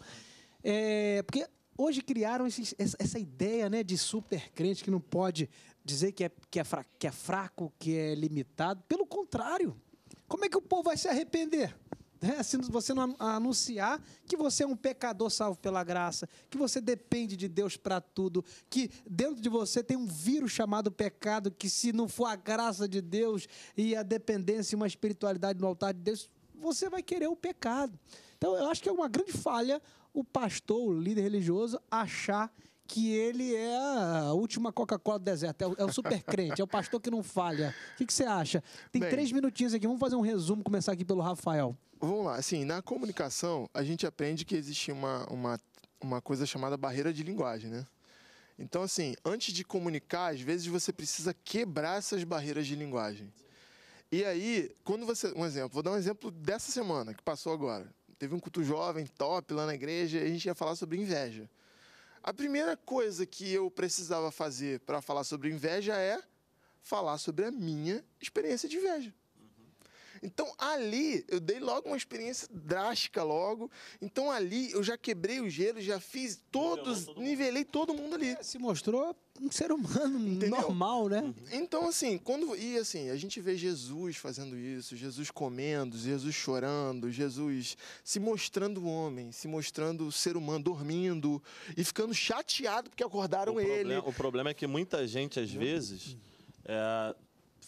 É, porque hoje criaram esses, essa ideia né, de super crente que não pode dizer que é, que, é que é fraco, que é limitado. Pelo contrário, como é que o povo vai se arrepender? Né? Se você não anunciar que você é um pecador salvo pela graça, que você depende de Deus para tudo, que dentro de você tem um vírus chamado pecado, que se não for a graça de Deus e a dependência e uma espiritualidade no altar de Deus, você vai querer o pecado. Então, eu acho que é uma grande falha o pastor, o líder religioso, achar que ele é a última Coca-Cola do deserto, é o, é o super crente, é o pastor que não falha. O que, que você acha? Tem Bem, três minutinhos aqui, vamos fazer um resumo, começar aqui pelo Rafael. Vamos lá, assim, na comunicação, a gente aprende que existe uma, uma, uma coisa chamada barreira de linguagem, né? Então, assim, antes de comunicar, às vezes você precisa quebrar essas barreiras de linguagem. E aí, quando você. Um exemplo, vou dar um exemplo dessa semana que passou agora. Teve um culto jovem top lá na igreja e a gente ia falar sobre inveja. A primeira coisa que eu precisava fazer para falar sobre inveja é falar sobre a minha experiência de inveja. Então ali eu dei logo uma experiência drástica logo. Então ali eu já quebrei o gelo, já fiz todos, todo nivelei todo mundo ali. É, se mostrou um ser humano Entendeu? normal, né? Uhum. Então assim, quando e assim, a gente vê Jesus fazendo isso, Jesus comendo, Jesus chorando, Jesus se mostrando homem, se mostrando ser humano dormindo e ficando chateado porque acordaram o ele. Problema, o problema é que muita gente às vezes é,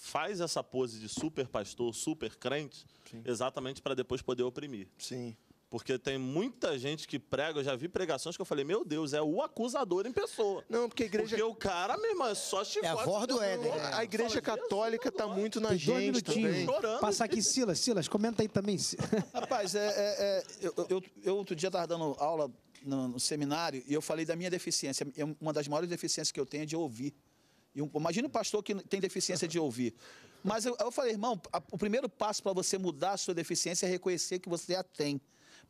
faz essa pose de super pastor, super crente, Sim. exatamente para depois poder oprimir. Sim. Porque tem muita gente que prega, eu já vi pregações que eu falei, meu Deus, é o acusador em pessoa. Não, porque a igreja. Porque o cara, irmão, é só chicote. É a voz do Éden. É. A igreja católica tá muito na tem gente também. Chorando. Passa aqui, Silas. Silas, comenta aí também. Rapaz, é, é, é eu, eu, eu, outro dia estava dando aula no, no seminário e eu falei da minha deficiência. É uma das maiores deficiências que eu tenho é de ouvir. E um, imagina o pastor que tem deficiência de ouvir. Mas eu, eu falei, irmão, a, o primeiro passo para você mudar a sua deficiência é reconhecer que você a tem.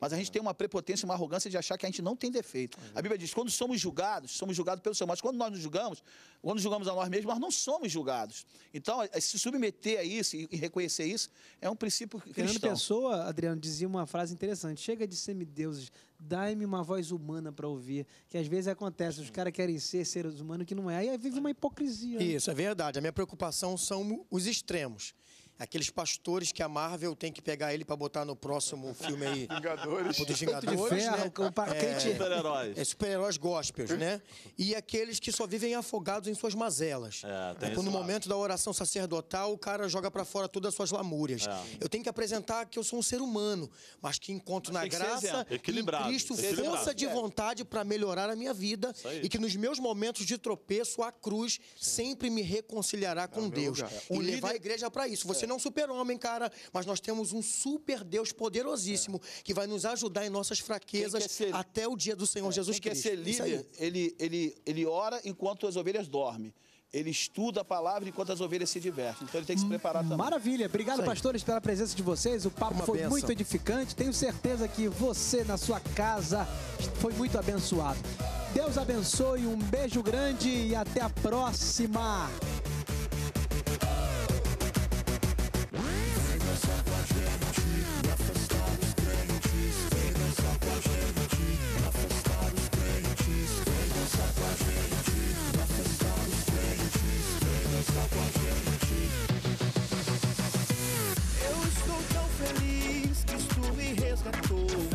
Mas a gente tem uma prepotência, uma arrogância de achar que a gente não tem defeito. A Bíblia diz: quando somos julgados, somos julgados pelo Senhor. Mas quando nós nos julgamos, quando julgamos a nós mesmos, nós não somos julgados. Então, é, é se submeter a isso e reconhecer isso é um princípio cristão. Fernando Pessoa, Adriano, dizia uma frase interessante: chega de semideuses, dai-me uma voz humana para ouvir. Que às vezes acontece, os caras querem ser seres humanos que não é, e aí vive uma hipocrisia. Né? Isso, é verdade. A minha preocupação são os extremos aqueles pastores que a Marvel tem que pegar ele para botar no próximo filme aí. Vingadores. Dos Vingadores, né? É, super-heróis. É, super-heróis gospels, né? E aqueles que só vivem afogados em suas mazelas. É, tem tipo, no momento da oração sacerdotal, o cara joga para fora todas as suas lamúrias. É. Eu tenho que apresentar que eu sou um ser humano, mas que encontro mas na graça equilibrado, em Cristo força de é. vontade para melhorar a minha vida e que nos meus momentos de tropeço, a cruz sempre me reconciliará com é Deus. E levar a igreja para isso. É. Você não super-homem, cara, mas nós temos um super Deus poderosíssimo é. que vai nos ajudar em nossas fraquezas ser... até o dia do Senhor é. Jesus Quem Cristo. quer ser líder, ele, ele, ele ora enquanto as ovelhas dormem ele estuda a palavra enquanto as ovelhas se divertem. Então ele tem que se hum, preparar também. Maravilha. Obrigado, pastores, pela presença de vocês. O papo Uma foi benção. muito edificante. Tenho certeza que você, na sua casa, foi muito abençoado. Deus abençoe, um beijo grande e até a próxima. à